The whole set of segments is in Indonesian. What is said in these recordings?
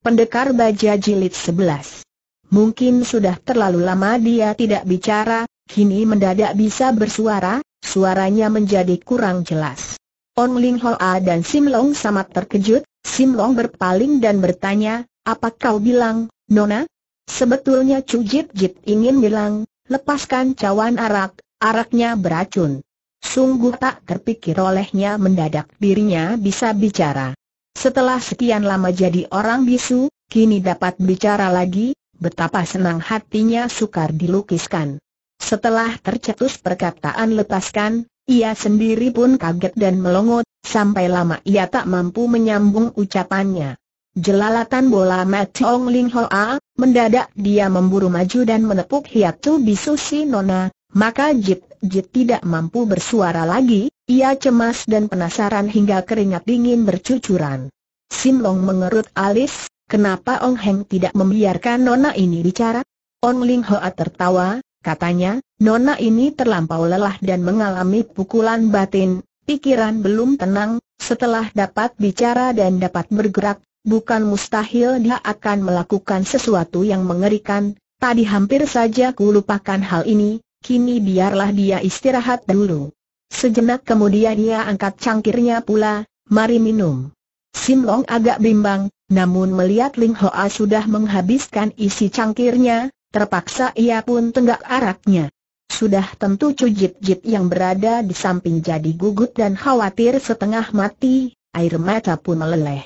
Pendekar Baja Jilid 11 Mungkin sudah terlalu lama dia tidak bicara, kini mendadak bisa bersuara, suaranya menjadi kurang jelas. On Ling A dan Sim Long sama terkejut, Sim Long berpaling dan bertanya, apa kau bilang, Nona? Sebetulnya Chu Jit Jit ingin bilang, lepaskan cawan arak, araknya beracun. Sungguh tak terpikir olehnya mendadak dirinya bisa bicara. Setelah sekian lama jadi orang bisu, kini dapat bicara lagi, betapa senang hatinya sukar dilukiskan. Setelah tercetus perkataan lepaskan, ia sendiri pun kaget dan melongot, sampai lama ia tak mampu menyambung ucapannya. Jelalatan bola Ong Ling Ho A, mendadak dia memburu maju dan menepuk hiatu bisu si Nona, maka jip, jip tidak mampu bersuara lagi, ia cemas dan penasaran hingga keringat dingin bercucuran. Sim Long mengerut alis, kenapa Ong Heng tidak membiarkan Nona ini bicara? Ong Ling Hoa tertawa, katanya, Nona ini terlampau lelah dan mengalami pukulan batin, pikiran belum tenang, setelah dapat bicara dan dapat bergerak, bukan mustahil dia akan melakukan sesuatu yang mengerikan, tadi hampir saja ku lupakan hal ini, kini biarlah dia istirahat dulu. Sejenak kemudian ia angkat cangkirnya pula, mari minum. Sim Long agak bimbang, namun melihat Ling Hoa sudah menghabiskan isi cangkirnya, terpaksa ia pun tenggak araknya. Sudah tentu Chu Jit Jit yang berada di samping jadi gugut dan khawatir setengah mati, air mata pun meleleh.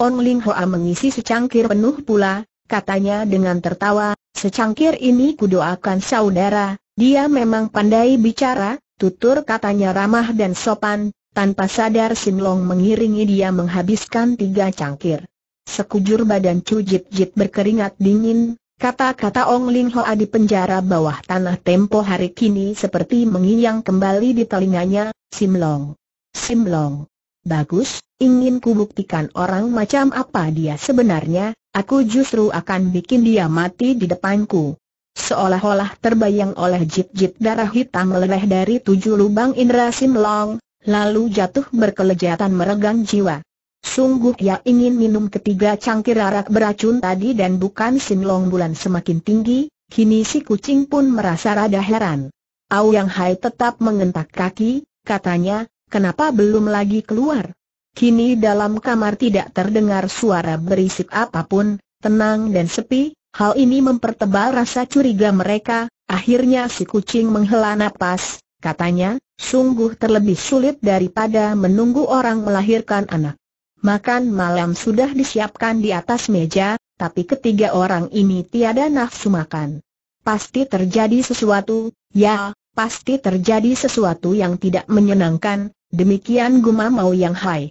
On Ling Hoa mengisi secangkir penuh pula, katanya dengan tertawa, secangkir ini kudoakan saudara, dia memang pandai bicara, Tutur katanya ramah dan sopan, tanpa sadar Long mengiringi dia menghabiskan tiga cangkir. Sekujur badan Chu Jit Jit berkeringat dingin, kata-kata Ong Ling Hoa di penjara bawah tanah tempo hari kini seperti menginyang kembali di telinganya, Long. Simlong. Long. Bagus, ingin kubuktikan orang macam apa dia sebenarnya, aku justru akan bikin dia mati di depanku. Seolah-olah terbayang oleh jit-jit darah hitam meleleh dari tujuh lubang indera Simlong, lalu jatuh berkelejatan meregang jiwa. Sungguh ia ingin minum ketiga cangkir arak beracun tadi dan bukan Simlong bulan semakin tinggi, kini si kucing pun merasa rada heran. Au Yang Hai tetap mengentak kaki, katanya, kenapa belum lagi keluar? Kini dalam kamar tidak terdengar suara berisik apapun, tenang dan sepi, Hal ini mempertebal rasa curiga mereka, akhirnya si kucing menghela napas, katanya, sungguh terlebih sulit daripada menunggu orang melahirkan anak. Makan malam sudah disiapkan di atas meja, tapi ketiga orang ini tiada nafsu makan. Pasti terjadi sesuatu, ya, pasti terjadi sesuatu yang tidak menyenangkan, demikian gumamau Mau Yang Hai.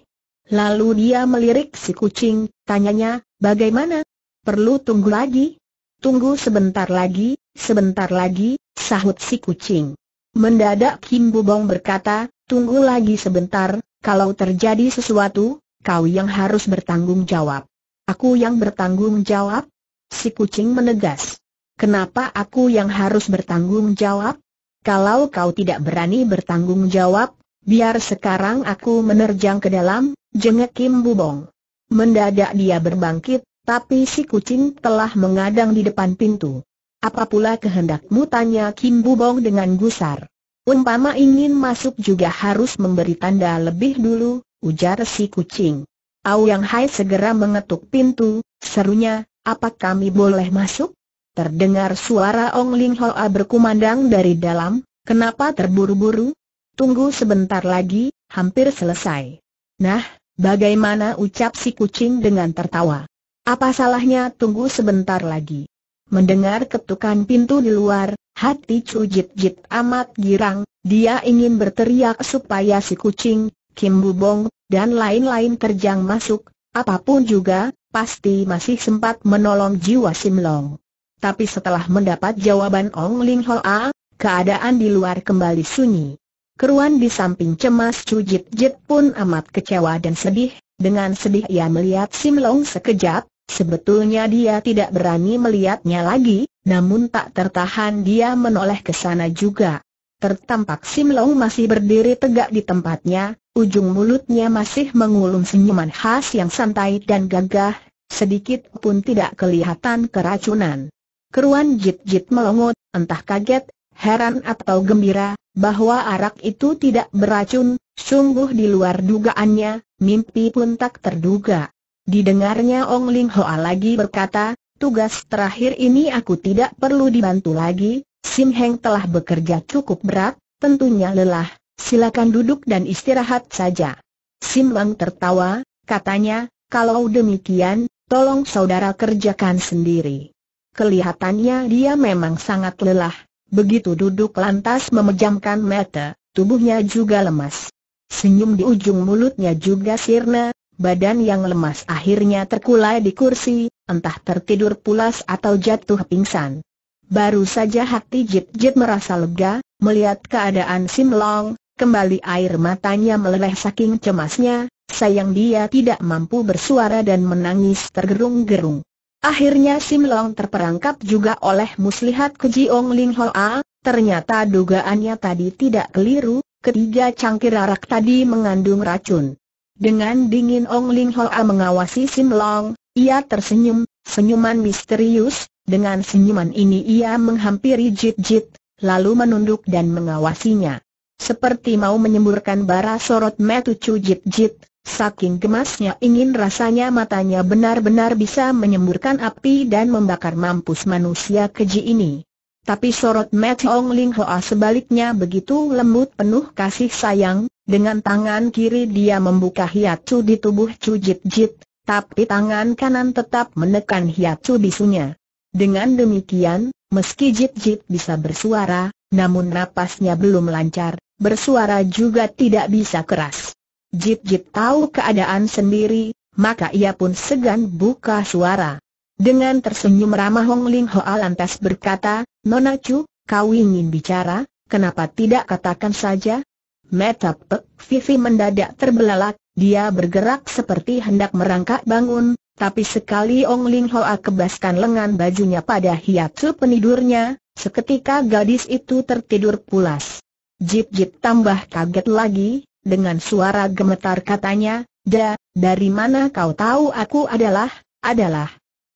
Lalu dia melirik si kucing, tanyanya, bagaimana, Perlu tunggu lagi? Tunggu sebentar lagi, sebentar lagi, sahut si kucing. Mendadak Kim Bubong berkata, tunggu lagi sebentar, kalau terjadi sesuatu, kau yang harus bertanggung jawab. Aku yang bertanggung jawab? Si kucing menegas. Kenapa aku yang harus bertanggung jawab? Kalau kau tidak berani bertanggung jawab, biar sekarang aku menerjang ke dalam, jengek Kim Bubong. Mendadak dia berbangkit, tapi si kucing telah mengadang di depan pintu. Apa pula kehendakmu tanya Kim Bubong dengan gusar. Umpama ingin masuk juga harus memberi tanda lebih dulu, ujar si kucing. Au Yang Hai segera mengetuk pintu, serunya, apa kami boleh masuk? Terdengar suara Ong Ling Hoa berkumandang dari dalam, kenapa terburu-buru? Tunggu sebentar lagi, hampir selesai. Nah, bagaimana ucap si kucing dengan tertawa? Apa salahnya tunggu sebentar lagi? Mendengar ketukan pintu di luar, hati Chu Jit Jit amat girang, dia ingin berteriak supaya si kucing, Kim Bubong, dan lain-lain terjang masuk, apapun juga, pasti masih sempat menolong jiwa Sim Long. Tapi setelah mendapat jawaban Ong Ling Ho A, ah, keadaan di luar kembali sunyi. Keruan di samping cemas Chu Jit Jit pun amat kecewa dan sedih, dengan sedih ia melihat Sim Long sekejap, Sebetulnya dia tidak berani melihatnya lagi, namun tak tertahan dia menoleh ke sana juga. Tertampak Sim Long masih berdiri tegak di tempatnya, ujung mulutnya masih mengulung senyuman khas yang santai dan gagah, sedikit pun tidak kelihatan keracunan. Keruan jit-jit melongot, entah kaget, heran atau gembira, bahwa arak itu tidak beracun, sungguh di luar dugaannya, mimpi pun tak terduga. Didengarnya Ong Ling Hoa lagi berkata, tugas terakhir ini aku tidak perlu dibantu lagi, Sim Heng telah bekerja cukup berat, tentunya lelah, silakan duduk dan istirahat saja. Sim Lang tertawa, katanya, kalau demikian, tolong saudara kerjakan sendiri. Kelihatannya dia memang sangat lelah, begitu duduk lantas memejamkan mata, tubuhnya juga lemas. Senyum di ujung mulutnya juga sirna, badan yang lemas akhirnya terkulai di kursi, entah tertidur pulas atau jatuh pingsan. Baru saja hati Jit Jit merasa lega, melihat keadaan Sim Long, kembali air matanya meleleh saking cemasnya, sayang dia tidak mampu bersuara dan menangis tergerung-gerung. Akhirnya Sim Long terperangkap juga oleh muslihat Ong Ling Ho Hoa, ternyata dugaannya tadi tidak keliru, ketiga cangkir arak tadi mengandung racun. Dengan dingin Ong Ling Hoa mengawasi Sim Long, ia tersenyum, senyuman misterius, dengan senyuman ini ia menghampiri Jit Jit, lalu menunduk dan mengawasinya. Seperti mau menyemburkan bara sorot cu Jit Jit, saking gemasnya ingin rasanya matanya benar-benar bisa menyemburkan api dan membakar mampus manusia keji ini. Tapi sorot Mat Hong Ling Hoa sebaliknya begitu lembut penuh kasih sayang, dengan tangan kiri dia membuka hiacu di tubuh Chu Jit Jit, tapi tangan kanan tetap menekan hiacu bisunya. Dengan demikian, meski Jit Jit bisa bersuara, namun napasnya belum lancar, bersuara juga tidak bisa keras. Jit Jit tahu keadaan sendiri, maka ia pun segan buka suara. Dengan tersenyum ramah Hong Ling Hoa lantas berkata, Nona Chu, kau ingin bicara, kenapa tidak katakan saja? Meta Vivi mendadak terbelalak, dia bergerak seperti hendak merangkak bangun, tapi sekali Ong Ling Hoa kebaskan lengan bajunya pada hiatsu penidurnya, seketika gadis itu tertidur pulas. Jip-jip tambah kaget lagi, dengan suara gemetar katanya, Da, dari mana kau tahu aku adalah, adalah,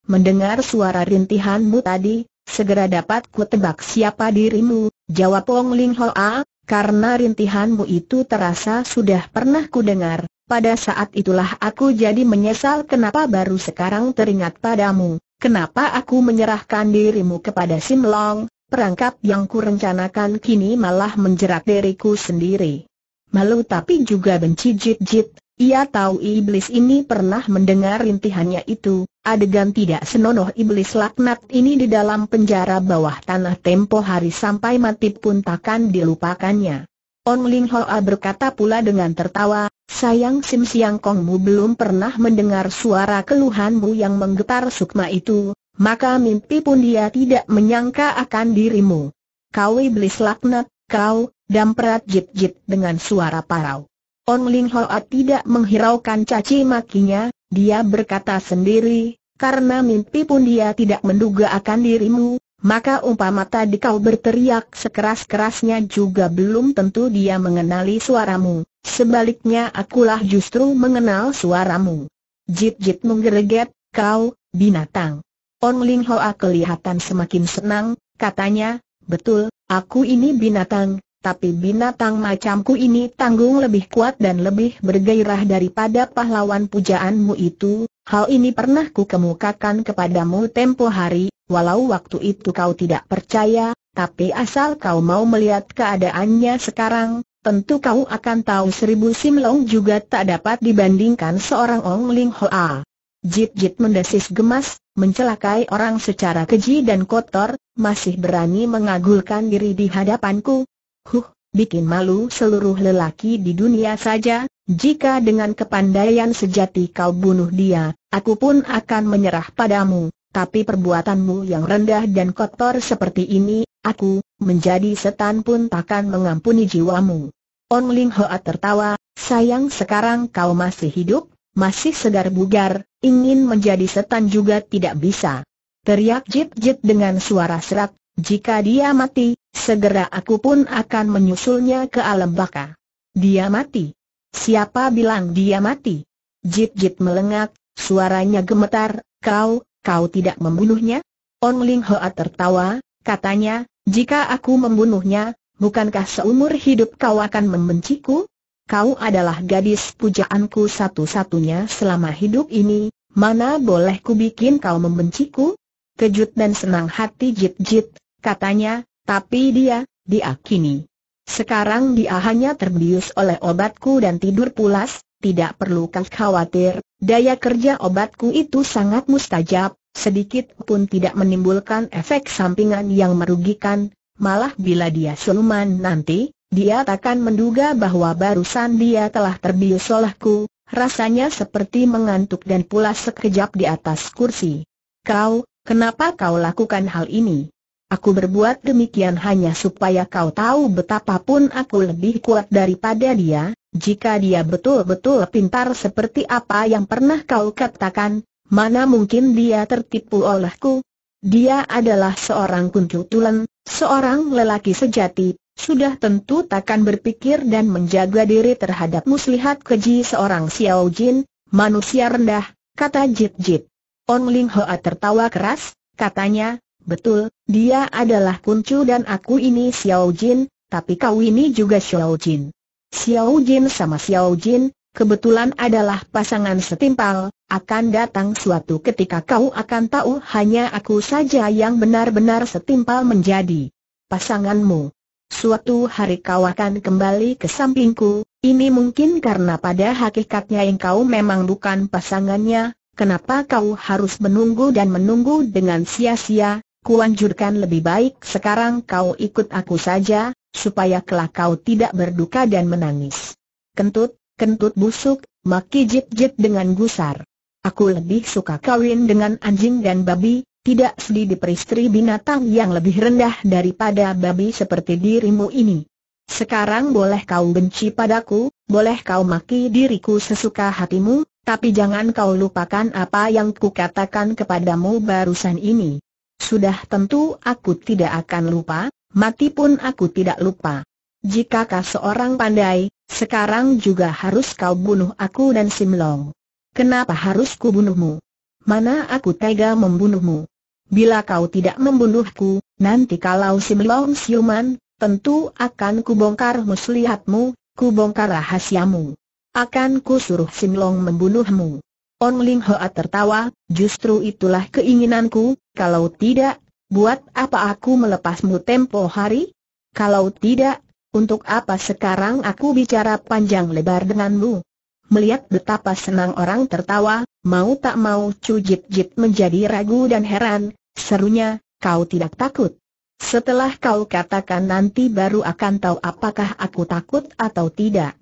Mendengar suara rintihanmu tadi, segera dapat ku tebak siapa dirimu, jawab Wong Ling Hoa, karena rintihanmu itu terasa sudah pernah ku dengar. Pada saat itulah aku jadi menyesal kenapa baru sekarang teringat padamu. Kenapa aku menyerahkan dirimu kepada Sim Long? perangkap yang ku rencanakan kini malah menjerat diriku sendiri. Malu tapi juga benci jid. jit ia tahu iblis ini pernah mendengar rintihannya itu, Adegan tidak senonoh iblis laknat ini di dalam penjara bawah tanah tempo hari sampai mati pun takkan dilupakannya. On Ling Hoa berkata pula dengan tertawa, sayang Sim Siang Kongmu belum pernah mendengar suara keluhanmu yang menggetar sukma itu, maka mimpi pun dia tidak menyangka akan dirimu. Kau iblis laknat, kau, damprat jip-jip dengan suara parau. On Ling Hoa tidak menghiraukan caci makinya, dia berkata sendiri, karena mimpi pun dia tidak menduga akan dirimu, maka umpama tadi kau berteriak sekeras-kerasnya juga belum tentu dia mengenali suaramu. Sebaliknya akulah justru mengenal suaramu. Jit-jit menggereget, kau, binatang. On Ling Hoa kelihatan semakin senang, katanya, betul, aku ini binatang, tapi binatang macamku ini tanggung lebih kuat dan lebih bergairah daripada pahlawan pujaanmu itu, hal ini pernah ku kemukakan kepadamu tempo hari, walau waktu itu kau tidak percaya, tapi asal kau mau melihat keadaannya sekarang, tentu kau akan tahu seribu simlong juga tak dapat dibandingkan seorang Ong Ling Hoa. Jit-jit mendesis gemas, mencelakai orang secara keji dan kotor, masih berani mengagulkan diri di hadapanku, Huh, bikin malu seluruh lelaki di dunia saja, jika dengan kepandaian sejati kau bunuh dia, aku pun akan menyerah padamu. Tapi perbuatanmu yang rendah dan kotor seperti ini, aku, menjadi setan pun takkan mengampuni jiwamu. Ong Ling Hoa tertawa, sayang sekarang kau masih hidup, masih segar bugar, ingin menjadi setan juga tidak bisa. Teriak Jip Jip dengan suara serak, jika dia mati, Segera aku pun akan menyusulnya ke alam baka. Dia mati. Siapa bilang dia mati? Jit-jit melengak, suaranya gemetar, kau, kau tidak membunuhnya? On Ling Hoa tertawa, katanya, jika aku membunuhnya, bukankah seumur hidup kau akan membenciku? Kau adalah gadis pujaanku satu-satunya selama hidup ini, mana boleh ku bikin kau membenciku? Kejut dan senang hati Jit-Jit, katanya, tapi dia, diakini. Sekarang dia hanya terbius oleh obatku dan tidur pulas, tidak perlu kau khawatir, daya kerja obatku itu sangat mustajab, sedikit pun tidak menimbulkan efek sampingan yang merugikan, malah bila dia siluman nanti, dia takkan menduga bahwa barusan dia telah terbius olehku, rasanya seperti mengantuk dan pulas sekejap di atas kursi. Kau, kenapa kau lakukan hal ini? Aku berbuat demikian hanya supaya kau tahu betapapun aku lebih kuat daripada dia, jika dia betul-betul pintar seperti apa yang pernah kau katakan, mana mungkin dia tertipu olehku? Dia adalah seorang kuncutulan, seorang lelaki sejati, sudah tentu takkan berpikir dan menjaga diri terhadap muslihat keji seorang Xiao Jin, manusia rendah, kata Jit Jit. On Ling Hoa tertawa keras, katanya, Betul, dia adalah kuncu dan aku ini Xiao Jin, tapi kau ini juga Xiao Jin. Xiao Jin sama Xiao Jin, kebetulan adalah pasangan setimpal, akan datang suatu ketika kau akan tahu hanya aku saja yang benar-benar setimpal menjadi pasanganmu. Suatu hari kau akan kembali ke sampingku, ini mungkin karena pada hakikatnya yang kau memang bukan pasangannya, Kenapa kau harus menunggu dan menunggu dengan sia-sia, kuanjurkan lebih baik sekarang kau ikut aku saja, supaya kelak kau tidak berduka dan menangis. Kentut, kentut busuk, maki jit-jit dengan gusar. Aku lebih suka kawin dengan anjing dan babi, tidak sedih diperistri binatang yang lebih rendah daripada babi seperti dirimu ini. Sekarang boleh kau benci padaku, boleh kau maki diriku sesuka hatimu, tapi jangan kau lupakan apa yang kukatakan kepadamu barusan ini. Sudah tentu aku tidak akan lupa, mati pun aku tidak lupa. Jika kau seorang pandai, sekarang juga harus kau bunuh aku dan Simlong. Kenapa harus ku bunuhmu? Mana aku tega membunuhmu? Bila kau tidak membunuhku, nanti kalau Simlong siuman, tentu akan kubongkar muslihatmu, kubongkar rahasiamu. Akan kusuruh Simlong membunuhmu. On Ling Hoa tertawa, justru itulah keinginanku, kalau tidak, buat apa aku melepasmu tempo hari? Kalau tidak, untuk apa sekarang aku bicara panjang lebar denganmu? Melihat betapa senang orang tertawa, mau tak mau Cujit-jit menjadi ragu dan heran, serunya, kau tidak takut. Setelah kau katakan nanti baru akan tahu apakah aku takut atau tidak.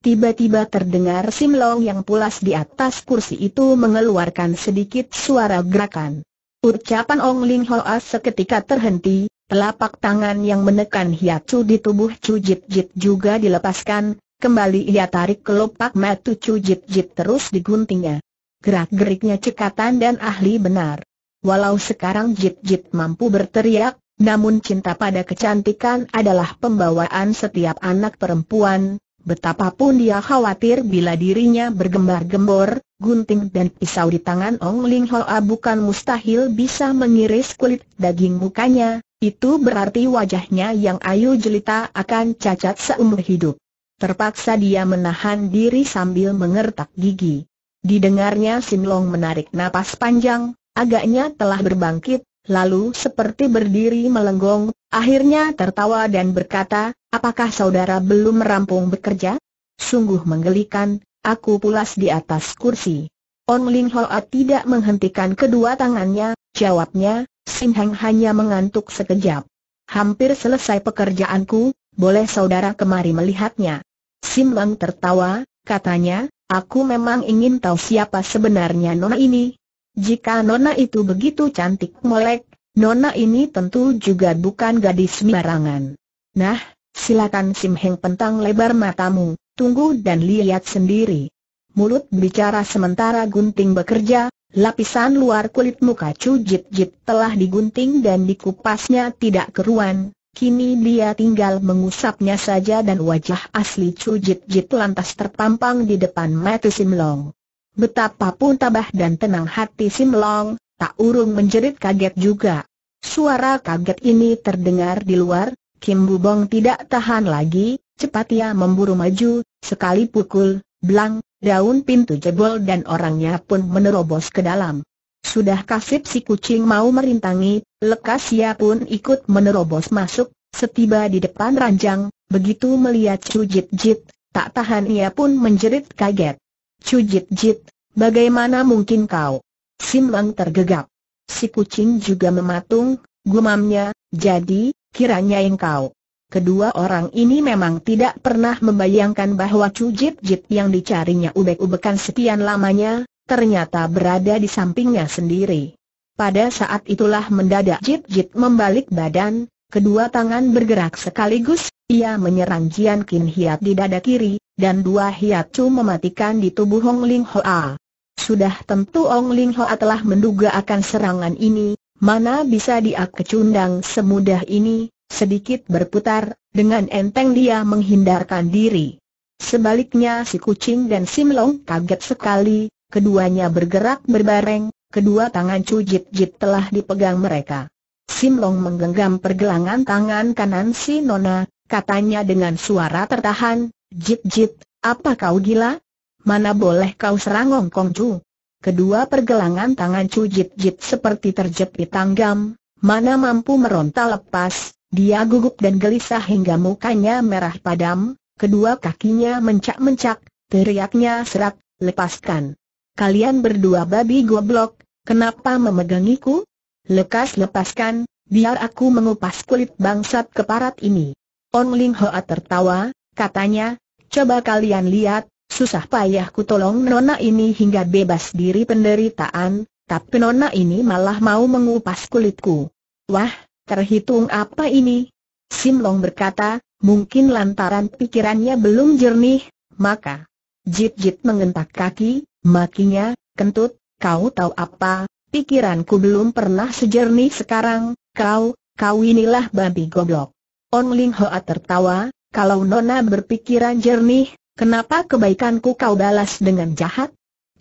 Tiba-tiba terdengar Simlong yang pulas di atas kursi itu mengeluarkan sedikit suara gerakan. Ucapan Ong Ling Hoa seketika terhenti, telapak tangan yang menekan hiacu di tubuh Chu Jit Jit juga dilepaskan, kembali ia tarik kelopak matu Chu Jit Jit terus diguntingnya. Gerak-geriknya cekatan dan ahli benar. Walau sekarang Jit Jit mampu berteriak, namun cinta pada kecantikan adalah pembawaan setiap anak perempuan, Betapapun dia khawatir bila dirinya bergembar-gembor, gunting dan pisau di tangan Ong Ling Hoa bukan mustahil bisa mengiris kulit daging mukanya, itu berarti wajahnya yang ayu jelita akan cacat seumur hidup. Terpaksa dia menahan diri sambil mengertak gigi. Didengarnya Long menarik napas panjang, agaknya telah berbangkit, lalu seperti berdiri melenggong, akhirnya tertawa dan berkata, Apakah saudara belum merampung bekerja? Sungguh menggelikan, aku pulas di atas kursi. On Ling Hoa tidak menghentikan kedua tangannya, jawabnya, Sin Hang hanya mengantuk sekejap. Hampir selesai pekerjaanku, boleh saudara kemari melihatnya. Sim Lang tertawa, katanya, aku memang ingin tahu siapa sebenarnya nona ini. Jika nona itu begitu cantik molek, nona ini tentu juga bukan gadis sembarangan. Nah, Silakan Sim Heng pentang lebar matamu, tunggu dan lihat sendiri. Mulut bicara sementara gunting bekerja, lapisan luar kulit muka Chu Jit Jit telah digunting dan dikupasnya tidak keruan, kini dia tinggal mengusapnya saja dan wajah asli Chu Jit Jit lantas terpampang di depan mata Sim Long. Betapapun tabah dan tenang hati Sim Long, tak urung menjerit kaget juga. Suara kaget ini terdengar di luar, Kim Bubong tidak tahan lagi, cepat ia memburu maju, sekali pukul, belang, daun pintu jebol dan orangnya pun menerobos ke dalam. Sudah kasip si kucing mau merintangi, lekas ia pun ikut menerobos masuk, setiba di depan ranjang, begitu melihat Cujit Jit, tak tahan ia pun menjerit kaget. Cujit Jit, bagaimana mungkin kau? Sim tergegap. Si kucing juga mematung, gumamnya, jadi, Kiranya engkau. Kedua orang ini memang tidak pernah membayangkan bahwa Cujip Jip yang dicarinya ubek-ubekan sekian lamanya, ternyata berada di sampingnya sendiri. Pada saat itulah mendadak Jip Jip membalik badan, kedua tangan bergerak sekaligus, ia menyerang Jian Kin Hiat di dada kiri, dan dua hiat Chu mematikan di tubuh Hong Ling Hoa. Sudah tentu Ong Ling Hoa telah menduga akan serangan ini, Mana bisa dia kecundang semudah ini, sedikit berputar, dengan enteng dia menghindarkan diri. Sebaliknya si kucing dan Simlong kaget sekali, keduanya bergerak berbareng, kedua tangan cujit-jit telah dipegang mereka. Simlong menggenggam pergelangan tangan kanan si Nona, katanya dengan suara tertahan, Jit-jit, apa kau gila? Mana boleh kau serang Kongju? Kong Kedua pergelangan tangan cujit-jit seperti terjepit tanggam, mana mampu meronta lepas, dia gugup dan gelisah hingga mukanya merah padam, kedua kakinya mencak-mencak, teriaknya serak, lepaskan. Kalian berdua babi goblok, kenapa memegangiku? Lekas lepaskan, biar aku mengupas kulit bangsat keparat ini. On Ling Hoa tertawa, katanya, coba kalian lihat, Susah payah ku tolong nona ini hingga bebas diri penderitaan, tapi nona ini malah mau mengupas kulitku. Wah, terhitung apa ini? Sim Long berkata, mungkin lantaran pikirannya belum jernih, maka Jit-jit mengentak kaki, makinya, kentut, kau tahu apa, pikiranku belum pernah sejernih sekarang, kau, kau inilah babi goblok. Ong Ling Hoa tertawa, kalau Nona berpikiran jernih, Kenapa kebaikanku kau balas dengan jahat?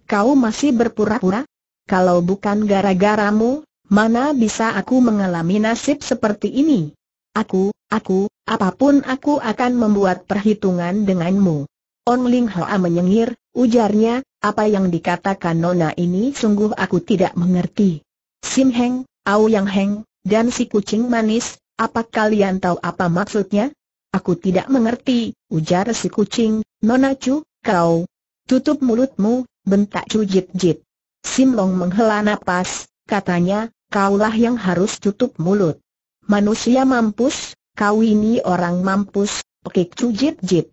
Kau masih berpura-pura? Kalau bukan gara-garamu, mana bisa aku mengalami nasib seperti ini? Aku, aku, apapun aku akan membuat perhitungan denganmu. On Ling Hoa menyengir, ujarnya, apa yang dikatakan Nona ini sungguh aku tidak mengerti. Sim Heng, Au Yang Heng, dan si kucing manis, apa kalian tahu apa maksudnya? Aku tidak mengerti, ujar si kucing, Nona Chu, kau. Tutup mulutmu, bentak Chu Jit Jit. Sim Long menghela napas, katanya, kaulah yang harus tutup mulut. Manusia mampus, kau ini orang mampus, pekik Chu Jit Jit.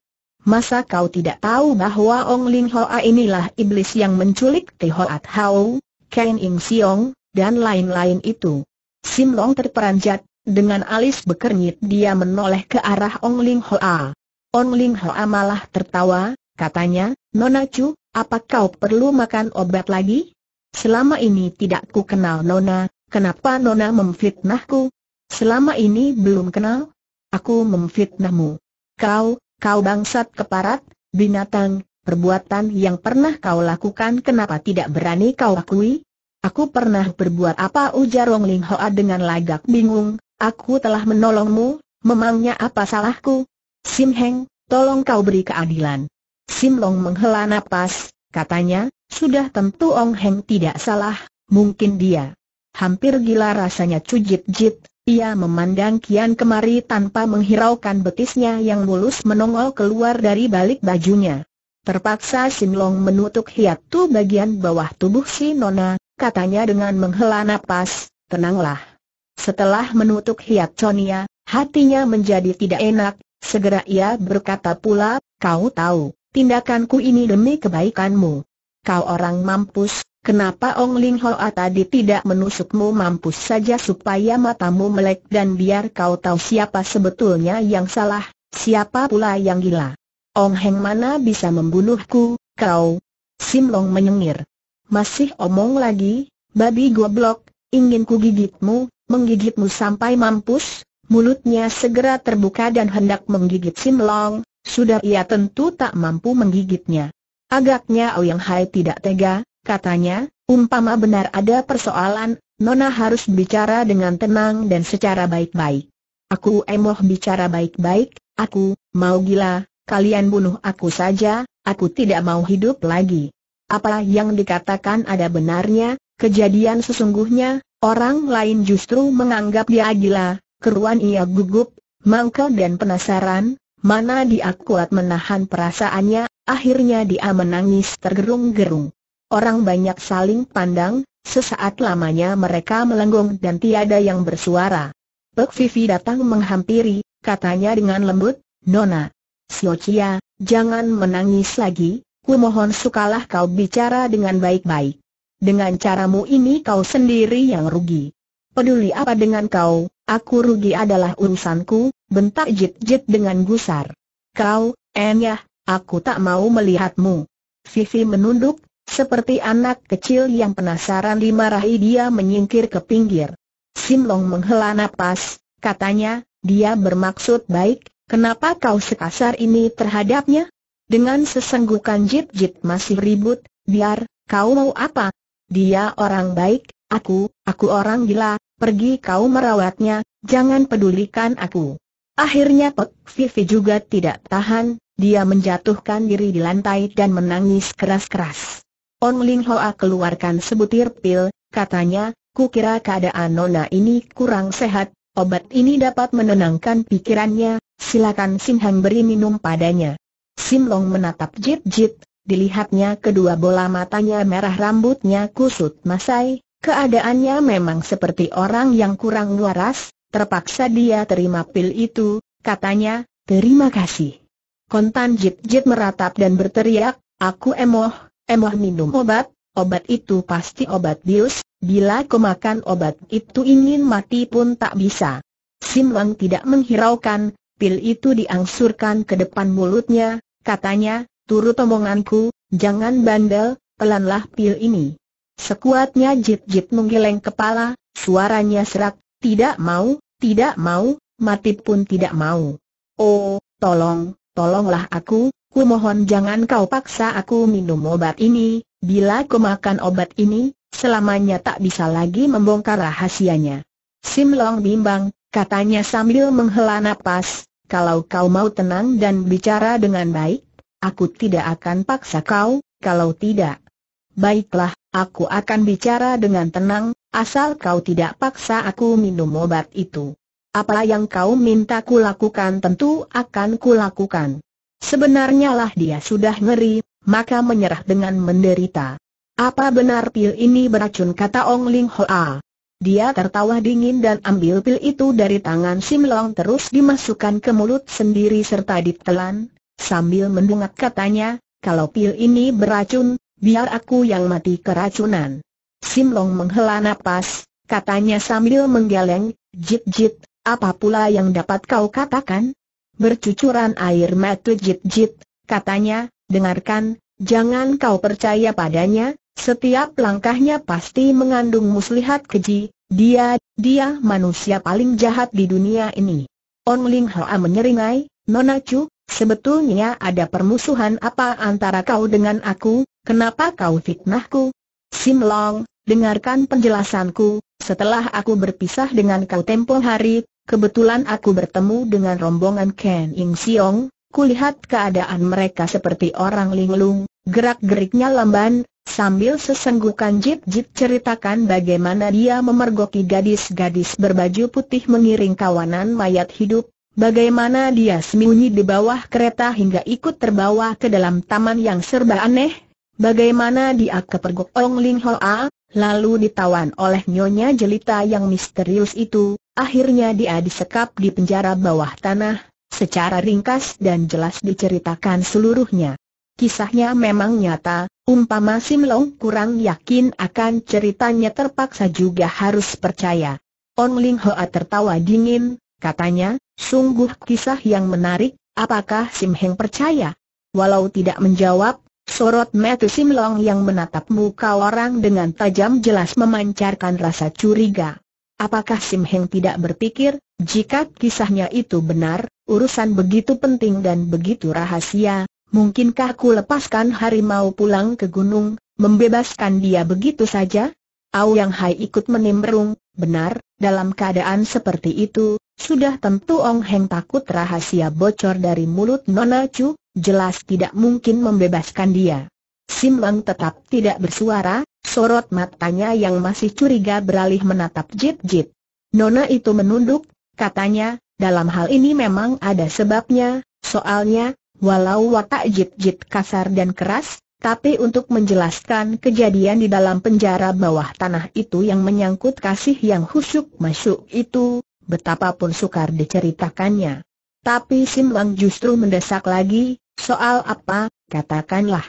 Masa kau tidak tahu bahwa Ong Ling Hoa inilah iblis yang menculik Te At Hau, Ken Ing Siong, dan lain-lain itu? Sim Long terperanjat, dengan alis bekernyit dia menoleh ke arah Ong Ling Hoa. Ong Ling Hoa malah tertawa, katanya, Nona Chu, apa kau perlu makan obat lagi? Selama ini tidak ku kenal Nona, kenapa Nona memfitnahku? Selama ini belum kenal? Aku memfitnahmu. Kau, kau bangsat keparat, binatang, perbuatan yang pernah kau lakukan kenapa tidak berani kau akui? Aku pernah berbuat apa ujar Ong Ling Hoa dengan lagak bingung, Aku telah menolongmu, memangnya apa salahku? Sim Heng, tolong kau beri keadilan. Sim Long menghela napas, katanya, sudah tentu Ong Heng tidak salah, mungkin dia. Hampir gila rasanya cujit-jit, ia memandang Kian kemari tanpa menghiraukan betisnya yang mulus menongol keluar dari balik bajunya. Terpaksa Sim Long menutup hiatu bagian bawah tubuh si Nona, katanya dengan menghela napas, tenanglah. Setelah menutup hiat Chonia, hatinya menjadi tidak enak, segera ia berkata pula, kau tahu, tindakanku ini demi kebaikanmu. Kau orang mampus, kenapa Ong Ling Hoa tadi tidak menusukmu mampus saja supaya matamu melek dan biar kau tahu siapa sebetulnya yang salah, siapa pula yang gila. Ong Heng mana bisa membunuhku, kau? Sim Long menyengir. Masih omong lagi, babi goblok, ingin ku gigitmu, menggigitmu sampai mampus, mulutnya segera terbuka dan hendak menggigit Sim Long, sudah ia tentu tak mampu menggigitnya. Agaknya Yang Hai tidak tega, katanya, umpama benar ada persoalan, Nona harus bicara dengan tenang dan secara baik-baik. Aku emoh bicara baik-baik, aku, mau gila, kalian bunuh aku saja, aku tidak mau hidup lagi. Apa yang dikatakan ada benarnya, kejadian sesungguhnya, Orang lain justru menganggap dia gila, keruan ia gugup, mangka dan penasaran, mana dia kuat menahan perasaannya, akhirnya dia menangis tergerung-gerung. Orang banyak saling pandang, sesaat lamanya mereka melenggong dan tiada yang bersuara. Pek Vivi datang menghampiri, katanya dengan lembut, Nona, Siocia, jangan menangis lagi, ku mohon sukalah kau bicara dengan baik-baik. Dengan caramu ini kau sendiri yang rugi. Peduli apa dengan kau, aku rugi adalah urusanku, bentak jit-jit dengan gusar. Kau, Enyah, aku tak mau melihatmu. Vivi menunduk, seperti anak kecil yang penasaran dimarahi dia menyingkir ke pinggir. Simlong menghela napas, katanya, dia bermaksud baik, kenapa kau sekasar ini terhadapnya? Dengan sesenggukan jit-jit masih ribut, biar, kau mau apa, dia orang baik, aku, aku orang gila, pergi kau merawatnya, jangan pedulikan aku. Akhirnya Pek Vivi juga tidak tahan, dia menjatuhkan diri di lantai dan menangis keras-keras. On Ling Hoa keluarkan sebutir pil, katanya, ku kira keadaan Nona ini kurang sehat, obat ini dapat menenangkan pikirannya, silakan Sin Hang beri minum padanya. Sim Long menatap Jit Jit, Dilihatnya kedua bola matanya merah rambutnya kusut masai, keadaannya memang seperti orang yang kurang waras, terpaksa dia terima pil itu, katanya, terima kasih. Kontan Jit Jit meratap dan berteriak, aku emoh, emoh minum obat, obat itu pasti obat bius, bila kau makan obat itu ingin mati pun tak bisa. Sim Wang tidak menghiraukan, pil itu diangsurkan ke depan mulutnya, katanya, turut omonganku, jangan bandel, pelanlah pil ini. Sekuatnya jit-jit menggeleng kepala, suaranya serak, tidak mau, tidak mau, mati pun tidak mau. Oh, tolong, tolonglah aku, ku mohon jangan kau paksa aku minum obat ini, bila ku makan obat ini, selamanya tak bisa lagi membongkar rahasianya. Sim Simlong bimbang, katanya sambil menghela napas, kalau kau mau tenang dan bicara dengan baik, aku tidak akan paksa kau, kalau tidak. Baiklah, aku akan bicara dengan tenang, asal kau tidak paksa aku minum obat itu. Apa yang kau minta ku lakukan tentu akan ku lakukan. Sebenarnya lah dia sudah ngeri, maka menyerah dengan menderita. Apa benar pil ini beracun kata Ong Ling Hoa? Dia tertawa dingin dan ambil pil itu dari tangan Sim Long terus dimasukkan ke mulut sendiri serta ditelan, Sambil mendongak katanya, kalau pil ini beracun, biar aku yang mati keracunan. Sim Long menghela nafas, katanya sambil menggeleng, jit-jit, apa pula yang dapat kau katakan? Bercucuran air mata jit-jit, katanya, dengarkan, jangan kau percaya padanya, setiap langkahnya pasti mengandung muslihat keji, dia, dia manusia paling jahat di dunia ini. On Ling Hoa menyeringai, Nona Chu, Sebetulnya ada permusuhan apa antara kau dengan aku, kenapa kau fitnahku? Sim Long, dengarkan penjelasanku, setelah aku berpisah dengan kau tempo hari, kebetulan aku bertemu dengan rombongan Ken Ing Siong, kulihat keadaan mereka seperti orang linglung, gerak-geriknya lamban, sambil sesenggukan Jip-Jip ceritakan bagaimana dia memergoki gadis-gadis berbaju putih mengiring kawanan mayat hidup, Bagaimana dia sembunyi di bawah kereta hingga ikut terbawa ke dalam taman yang serba aneh? Bagaimana dia kepergok Ong Ling Ho Hoa, lalu ditawan oleh Nyonya Jelita yang misterius itu, akhirnya dia disekap di penjara bawah tanah, secara ringkas dan jelas diceritakan seluruhnya. Kisahnya memang nyata, umpama Sim Long kurang yakin akan ceritanya terpaksa juga harus percaya. Ong Ling Ho Hoa tertawa dingin, Katanya, sungguh kisah yang menarik, apakah Sim Heng percaya? Walau tidak menjawab, sorot mata Sim Long yang menatap muka orang dengan tajam jelas memancarkan rasa curiga. Apakah Sim Heng tidak berpikir, jika kisahnya itu benar, urusan begitu penting dan begitu rahasia, mungkinkah ku lepaskan harimau pulang ke gunung, membebaskan dia begitu saja? Au Yang Hai ikut menimbrung, Benar, dalam keadaan seperti itu, sudah tentu Ong Heng takut rahasia bocor dari mulut Nona Chu, jelas tidak mungkin membebaskan dia. Sim Eng tetap tidak bersuara, sorot matanya yang masih curiga beralih menatap Jip Jip. Nona itu menunduk, katanya, dalam hal ini memang ada sebabnya, soalnya, walau watak Jip Jip kasar dan keras, tapi untuk menjelaskan kejadian di dalam penjara bawah tanah itu yang menyangkut kasih yang husuk masuk itu, betapapun sukar diceritakannya. Tapi Sim Lang justru mendesak lagi, soal apa, katakanlah.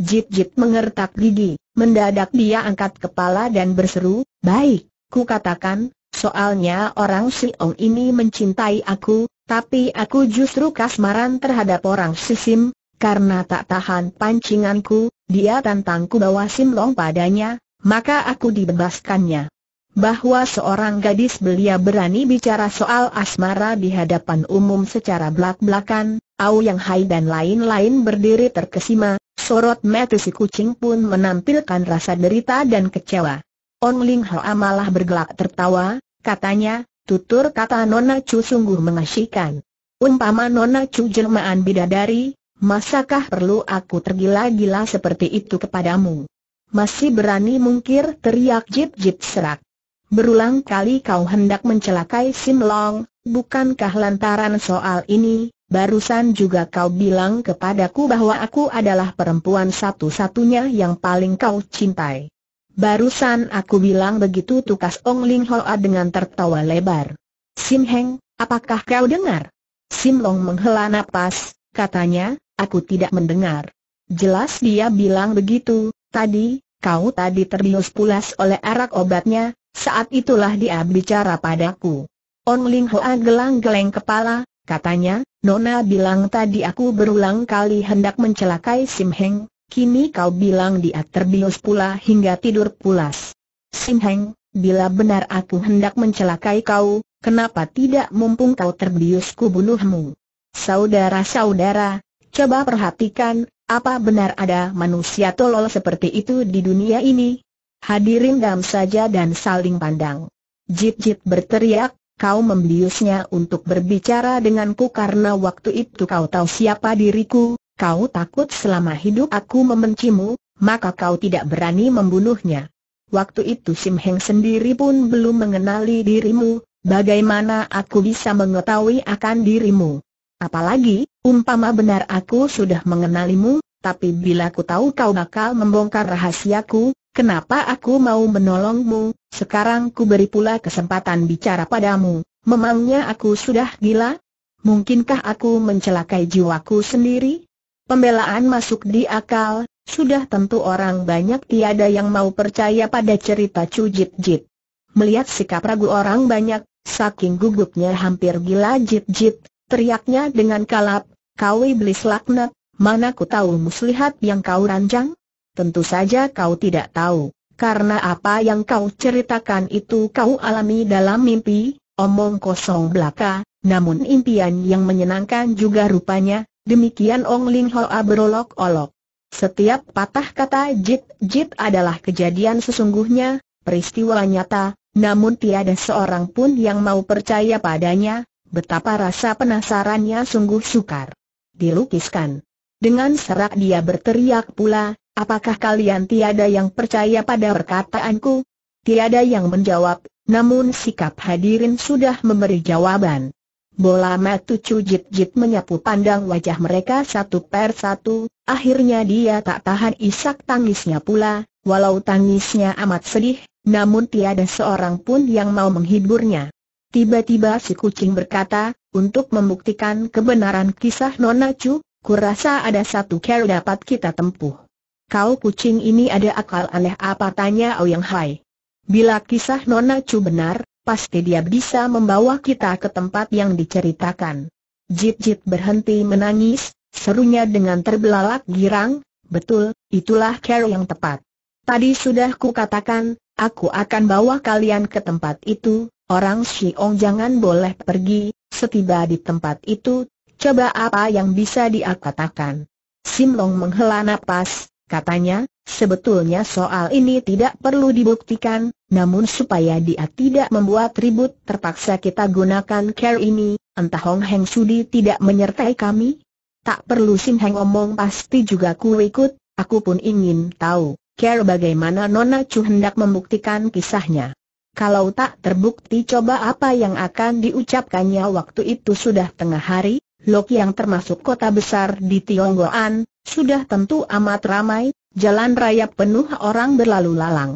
Jip Jip mengertak gigi, mendadak dia angkat kepala dan berseru, baik, ku katakan, soalnya orang Siong ini mencintai aku, tapi aku justru kasmaran terhadap orang Sisim, karena tak tahan pancinganku, dia tantangku bawa Simlong padanya, maka aku dibebaskannya. Bahwa seorang gadis belia berani bicara soal asmara di hadapan umum secara belak-belakan, Au Yang Hai dan lain-lain berdiri terkesima, sorot mata si kucing pun menampilkan rasa derita dan kecewa. On Ling Hoa malah bergelak tertawa, katanya, tutur kata Nona Chu sungguh mengasyikan. Umpama Nona Chu jelmaan bidadari, Masakah perlu aku tergila-gila seperti itu kepadamu? Masih berani mungkir teriak jip-jip serak. Berulang kali kau hendak mencelakai Sim Long, bukankah lantaran soal ini, barusan juga kau bilang kepadaku bahwa aku adalah perempuan satu-satunya yang paling kau cintai. Barusan aku bilang begitu tukas Ong Ling Hoa dengan tertawa lebar. Sim Heng, apakah kau dengar? Sim Long menghela napas, katanya, Aku tidak mendengar. Jelas dia bilang begitu, tadi, kau tadi terbius pulas oleh arak obatnya, saat itulah dia bicara padaku. On Ling Hoa gelang-geleng kepala, katanya, Nona bilang tadi aku berulang kali hendak mencelakai Sim Heng, kini kau bilang dia terbius pula hingga tidur pulas. Sim Heng, bila benar aku hendak mencelakai kau, kenapa tidak mumpung kau terbius ku bunuhmu? Saudara-saudara, Coba perhatikan, apa benar ada manusia tolol seperti itu di dunia ini? Hadirin dam saja dan saling pandang. Jip-jip berteriak, kau membiusnya untuk berbicara denganku karena waktu itu kau tahu siapa diriku, kau takut selama hidup aku membencimu, maka kau tidak berani membunuhnya. Waktu itu Sim Heng sendiri pun belum mengenali dirimu, bagaimana aku bisa mengetahui akan dirimu? Apalagi, umpama benar aku sudah mengenalimu, tapi bila ku tahu kau bakal membongkar rahasiaku, kenapa aku mau menolongmu? Sekarang ku beri pula kesempatan bicara padamu. Memangnya aku sudah gila? Mungkinkah aku mencelakai jiwaku sendiri? Pembelaan masuk di akal, sudah tentu orang banyak tiada yang mau percaya pada cerita Cujit Jit. Melihat sikap ragu orang banyak, saking gugupnya hampir gila Jit Jit, Teriaknya dengan kalap, kau iblis laknat, mana ku tahu muslihat yang kau rancang? Tentu saja kau tidak tahu, karena apa yang kau ceritakan itu kau alami dalam mimpi, omong kosong belaka, namun impian yang menyenangkan juga rupanya, demikian Ong Ling Hoa berolok-olok. Setiap patah kata jit-jit adalah kejadian sesungguhnya, peristiwa nyata, namun tiada seorang pun yang mau percaya padanya, Betapa rasa penasarannya sungguh sukar dilukiskan. Dengan serak dia berteriak pula, apakah kalian tiada yang percaya pada perkataanku? Tiada yang menjawab, namun sikap hadirin sudah memberi jawaban. Bola matu cujit-jit menyapu pandang wajah mereka satu per satu, akhirnya dia tak tahan isak tangisnya pula, walau tangisnya amat sedih, namun tiada seorang pun yang mau menghiburnya. Tiba-tiba si kucing berkata, untuk membuktikan kebenaran kisah Nona Chu, kurasa ada satu cara dapat kita tempuh. Kau kucing ini ada akal aneh apa tanya Ouyang Hai. Bila kisah Nona Chu benar, pasti dia bisa membawa kita ke tempat yang diceritakan. Jit-jit berhenti menangis, serunya dengan terbelalak girang, betul, itulah cara yang tepat. Tadi sudah ku katakan, aku akan bawa kalian ke tempat itu, Orang Ong jangan boleh pergi, setiba di tempat itu, coba apa yang bisa dia katakan. Sim Long menghela napas, katanya, sebetulnya soal ini tidak perlu dibuktikan, namun supaya dia tidak membuat ribut terpaksa kita gunakan care ini, entah Hong Heng Sudi tidak menyertai kami. Tak perlu Sim Heng omong pasti juga ku ikut, aku pun ingin tahu, care bagaimana Nona Chu hendak membuktikan kisahnya kalau tak terbukti coba apa yang akan diucapkannya waktu itu sudah tengah hari, Lok yang termasuk kota besar di Tionggoan, sudah tentu amat ramai, jalan raya penuh orang berlalu lalang.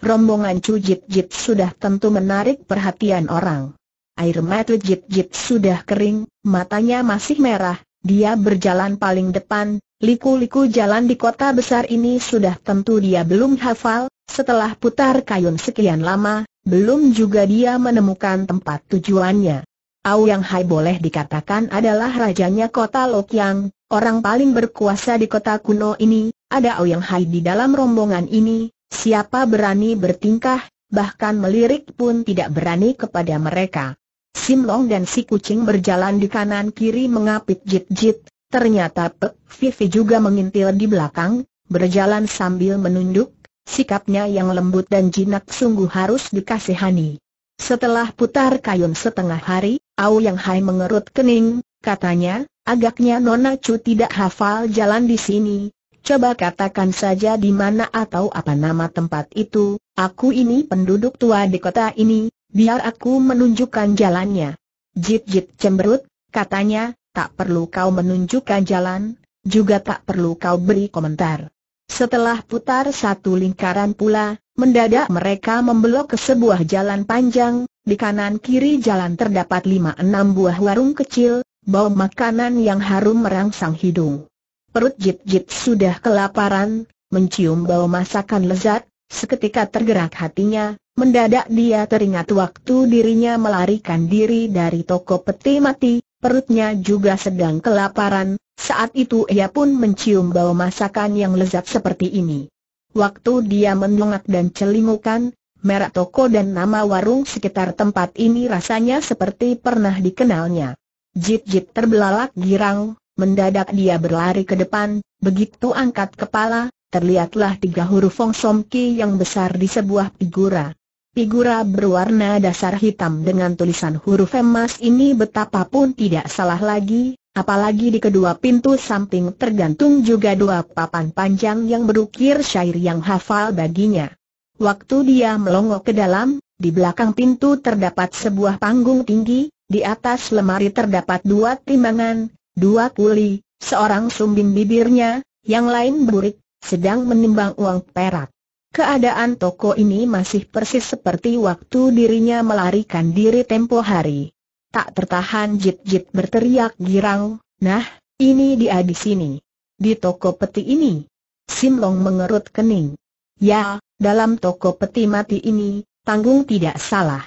Rombongan Cujit Jit sudah tentu menarik perhatian orang. Air mata Jit Jit sudah kering, matanya masih merah, dia berjalan paling depan, liku-liku jalan di kota besar ini sudah tentu dia belum hafal, setelah putar kayun sekian lama, belum juga dia menemukan tempat tujuannya. Au Yang Hai boleh dikatakan adalah rajanya kota Lokyang, orang paling berkuasa di kota kuno ini, ada Au Yang Hai di dalam rombongan ini, siapa berani bertingkah, bahkan melirik pun tidak berani kepada mereka. Sim Long dan si kucing berjalan di kanan kiri mengapit jit-jit, ternyata Pek Vivi juga mengintil di belakang, berjalan sambil menunduk, Sikapnya yang lembut dan jinak sungguh harus dikasihani. Setelah putar kayun setengah hari, Au Yang Hai mengerut kening, katanya, agaknya Nona Chu tidak hafal jalan di sini. Coba katakan saja di mana atau apa nama tempat itu, aku ini penduduk tua di kota ini, biar aku menunjukkan jalannya. Jit-jit cemberut, katanya, tak perlu kau menunjukkan jalan, juga tak perlu kau beri komentar. Setelah putar satu lingkaran pula, mendadak mereka membelok ke sebuah jalan panjang, di kanan kiri jalan terdapat lima enam buah warung kecil, bau makanan yang harum merangsang hidung. Perut Jip Jip sudah kelaparan, mencium bau masakan lezat, seketika tergerak hatinya, mendadak dia teringat waktu dirinya melarikan diri dari toko peti mati, perutnya juga sedang kelaparan, saat itu ia pun mencium bau masakan yang lezat seperti ini. Waktu dia menungak dan celingukan, merek toko dan nama warung sekitar tempat ini rasanya seperti pernah dikenalnya. Jit-jit terbelalak girang, mendadak dia berlari ke depan, begitu angkat kepala, terlihatlah tiga huruf Fong Som Ki yang besar di sebuah figura. Figura berwarna dasar hitam dengan tulisan huruf emas ini betapapun tidak salah lagi, Apalagi di kedua pintu samping tergantung juga dua papan panjang yang berukir syair yang hafal baginya. Waktu dia melongok ke dalam, di belakang pintu terdapat sebuah panggung tinggi, di atas lemari terdapat dua timbangan, dua kuli, seorang sumbing bibirnya, yang lain burik, sedang menimbang uang perak. Keadaan toko ini masih persis seperti waktu dirinya melarikan diri tempo hari. Tak tertahan Jit-Jit berteriak girang, nah, ini dia di sini. Di toko peti ini. Simlong mengerut kening. Ya, dalam toko peti mati ini, tanggung tidak salah.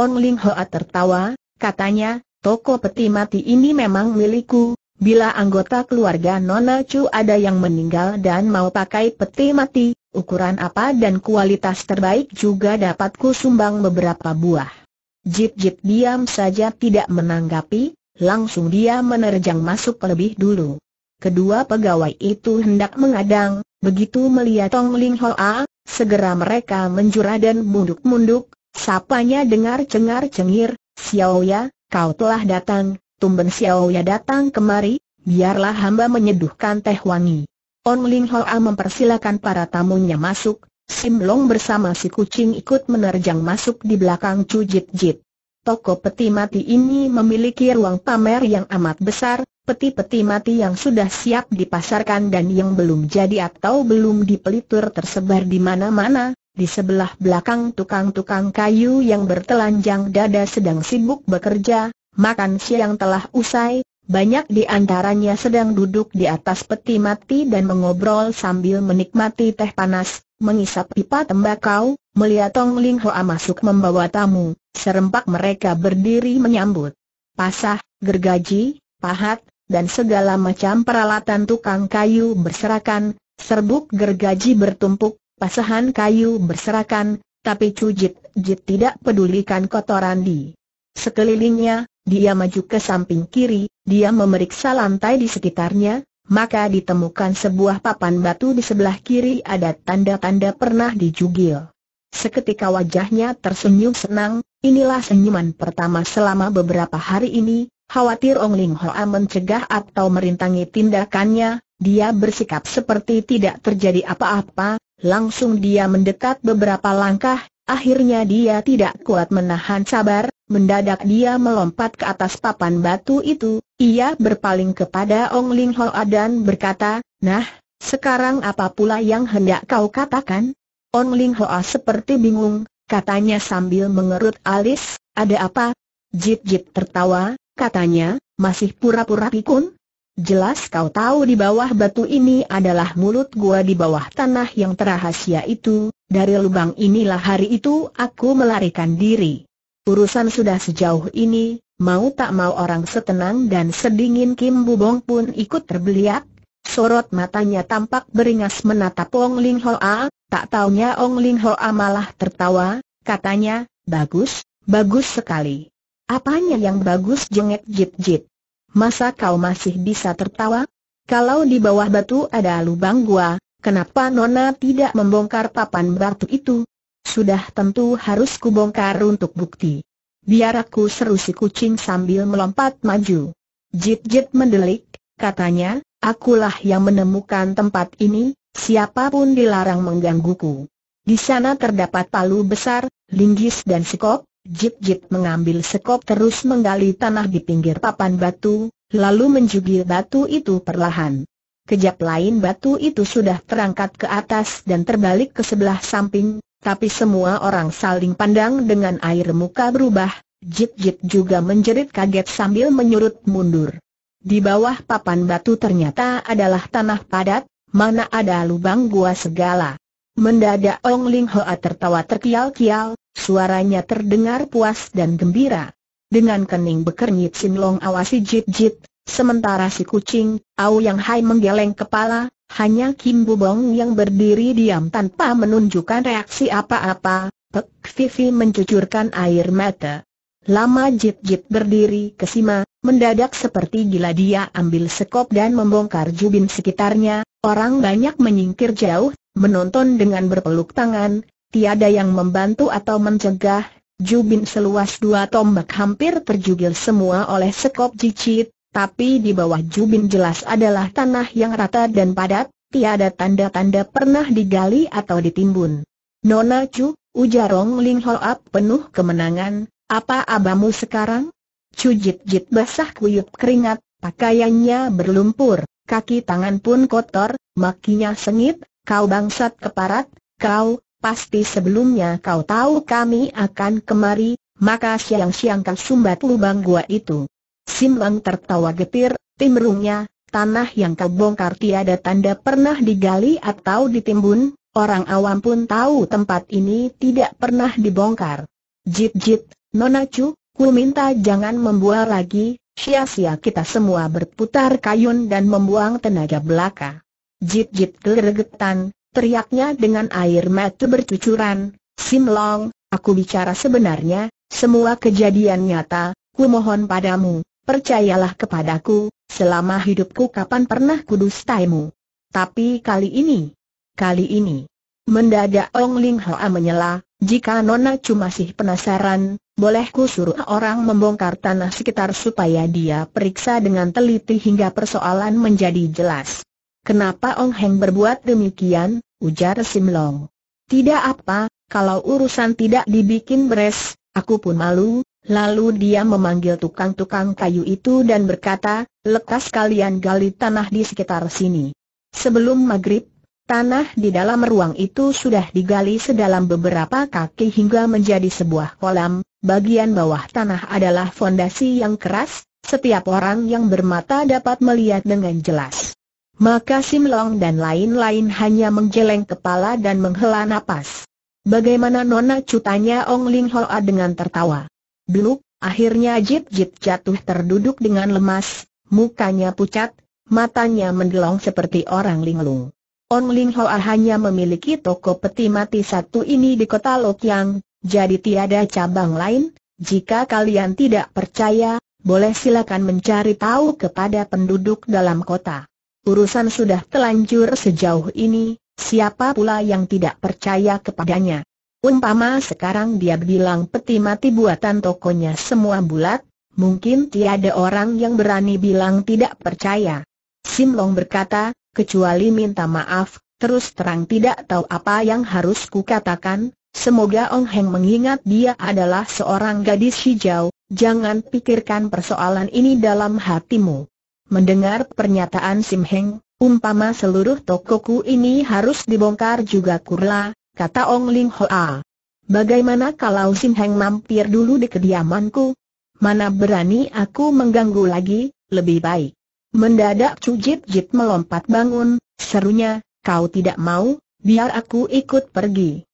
On Ling Hoa tertawa, katanya, toko peti mati ini memang milikku, Bila anggota keluarga Nona Chu ada yang meninggal dan mau pakai peti mati, ukuran apa dan kualitas terbaik juga dapat sumbang beberapa buah. Jip-jip diam saja tidak menanggapi, langsung dia menerjang masuk lebih dulu. Kedua pegawai itu hendak mengadang, begitu melihat Tong Ling Hoa, segera mereka menjura dan munduk-munduk, sapanya dengar cengar-cengir, Xiao Ya, kau telah datang, tumben Xiao Ya datang kemari, biarlah hamba menyeduhkan teh wangi. Tong Ling Hoa mempersilakan para tamunya masuk, Sim Long bersama si kucing ikut menerjang masuk di belakang Chu Jit Jit. Toko peti mati ini memiliki ruang pamer yang amat besar, peti-peti mati yang sudah siap dipasarkan dan yang belum jadi atau belum dipelitur tersebar di mana-mana, di sebelah belakang tukang-tukang kayu yang bertelanjang dada sedang sibuk bekerja, makan siang telah usai, banyak di antaranya sedang duduk di atas peti mati dan mengobrol sambil menikmati teh panas, mengisap pipa tembakau, melihat Tong Ling Hoa masuk membawa tamu, serempak mereka berdiri menyambut. Pasah, gergaji, pahat, dan segala macam peralatan tukang kayu berserakan, serbuk gergaji bertumpuk, pasahan kayu berserakan, tapi Cujit Jit tidak pedulikan kotoran di sekelilingnya, dia maju ke samping kiri, dia memeriksa lantai di sekitarnya, maka ditemukan sebuah papan batu di sebelah kiri ada tanda-tanda pernah dijugil. Seketika wajahnya tersenyum senang, inilah senyuman pertama selama beberapa hari ini, khawatir Ong Ling Hoa mencegah atau merintangi tindakannya, dia bersikap seperti tidak terjadi apa-apa, langsung dia mendekat beberapa langkah, akhirnya dia tidak kuat menahan sabar, Mendadak dia melompat ke atas papan batu itu, ia berpaling kepada Ong Ling Hoa dan berkata, Nah, sekarang apa pula yang hendak kau katakan? Ong Ling Hoa seperti bingung, katanya sambil mengerut alis, ada apa? Jip Jip tertawa, katanya, masih pura-pura pikun? Jelas kau tahu di bawah batu ini adalah mulut gua di bawah tanah yang terahasia itu, dari lubang inilah hari itu aku melarikan diri. Urusan sudah sejauh ini, mau tak mau orang setenang dan sedingin Kim Bubong pun ikut terbeliak. Sorot matanya tampak beringas menatap Ong Ling Hoa, tak taunya Ong Ling Hoa malah tertawa, katanya, bagus, bagus sekali. Apanya yang bagus jengek jit jit? Masa kau masih bisa tertawa? Kalau di bawah batu ada lubang gua, kenapa Nona tidak membongkar papan batu itu? Sudah tentu harus kubongkar untuk bukti. Biar aku seru si kucing sambil melompat maju. Jit-jit mendelik, katanya, akulah yang menemukan tempat ini, siapapun dilarang menggangguku. Di sana terdapat palu besar, linggis dan sekop, Jit-jit mengambil sekop terus menggali tanah di pinggir papan batu, lalu menjubil batu itu perlahan. Kejap lain batu itu sudah terangkat ke atas dan terbalik ke sebelah samping, tapi semua orang saling pandang dengan air muka berubah, Jit-Jit juga menjerit kaget sambil menyurut mundur. Di bawah papan batu ternyata adalah tanah padat, mana ada lubang gua segala. Mendadak Ong Ling Hoa tertawa terkial-kial, suaranya terdengar puas dan gembira. Dengan kening bekernyit Sin Long awasi Jit-Jit, Sementara si kucing, Au Yang Hai menggeleng kepala, hanya Kim Bu Bong yang berdiri diam tanpa menunjukkan reaksi apa-apa, Pek Vivi mencucurkan air mata. Lama Jit-Jit berdiri kesima, mendadak seperti gila dia ambil sekop dan membongkar jubin sekitarnya, orang banyak menyingkir jauh, menonton dengan berpeluk tangan, tiada yang membantu atau mencegah, jubin seluas dua tombak hampir terjugil semua oleh sekop jicit, tapi di bawah Jubin jelas adalah tanah yang rata dan padat, tiada tanda-tanda pernah digali atau ditimbun. Nona Chu, ujar Rong Ling Hoap penuh kemenangan, apa abamu sekarang? Chu Jit jit basah kuyup keringat, pakaiannya berlumpur, kaki tangan pun kotor, makinya sengit, kau bangsat keparat, kau, pasti sebelumnya kau tahu kami akan kemari, maka siang-siang kau sumbat lubang gua itu. Sim Lang tertawa getir, timrungnya, tanah yang kau bongkar tiada tanda pernah digali atau ditimbun, orang awam pun tahu tempat ini tidak pernah dibongkar. Jit-jit, Nonacu, ku minta jangan membual lagi, sia-sia kita semua berputar kayun dan membuang tenaga belaka. Jit-jit kelegetan, teriaknya dengan air mata bercucuran, Sim Long, aku bicara sebenarnya, semua kejadian nyata, ku mohon padamu, Percayalah kepadaku, selama hidupku kapan pernah kudustaimu. Tapi kali ini, kali ini. Mendadak Ong Ling Hoa menyela, jika Nona cuma masih penasaran, bolehku suruh orang membongkar tanah sekitar supaya dia periksa dengan teliti hingga persoalan menjadi jelas. Kenapa Ong Heng berbuat demikian, ujar Sim Long Tidak apa, kalau urusan tidak dibikin beres, aku pun malu, Lalu dia memanggil tukang-tukang kayu itu dan berkata, lekas kalian gali tanah di sekitar sini. Sebelum maghrib, tanah di dalam ruang itu sudah digali sedalam beberapa kaki hingga menjadi sebuah kolam, bagian bawah tanah adalah fondasi yang keras, setiap orang yang bermata dapat melihat dengan jelas. Maka Sim Simlong dan lain-lain hanya menggeleng kepala dan menghela napas. Bagaimana Nona cutanya Ong Ling Hoa dengan tertawa. Beluk, akhirnya Jit Jit jatuh terduduk dengan lemas, mukanya pucat, matanya mendelong seperti orang linglung. On Ling Hoa hanya memiliki toko peti mati satu ini di kota Lokyang, jadi tiada cabang lain. Jika kalian tidak percaya, boleh silakan mencari tahu kepada penduduk dalam kota. Urusan sudah telanjur sejauh ini, siapa pula yang tidak percaya kepadanya? Umpama sekarang dia bilang peti mati buatan tokonya semua bulat, mungkin tiada orang yang berani bilang tidak percaya. Sim Long berkata, kecuali minta maaf, terus terang tidak tahu apa yang harus kukatakan, semoga Ong Heng mengingat dia adalah seorang gadis hijau, jangan pikirkan persoalan ini dalam hatimu. Mendengar pernyataan Sim Heng, umpama seluruh tokoku ini harus dibongkar juga kurla, kata Ong Ling Hoa. Bagaimana kalau Sim Heng mampir dulu di kediamanku? Mana berani aku mengganggu lagi, lebih baik. Mendadak Chu Jip Jip melompat bangun, serunya, kau tidak mau, biar aku ikut pergi.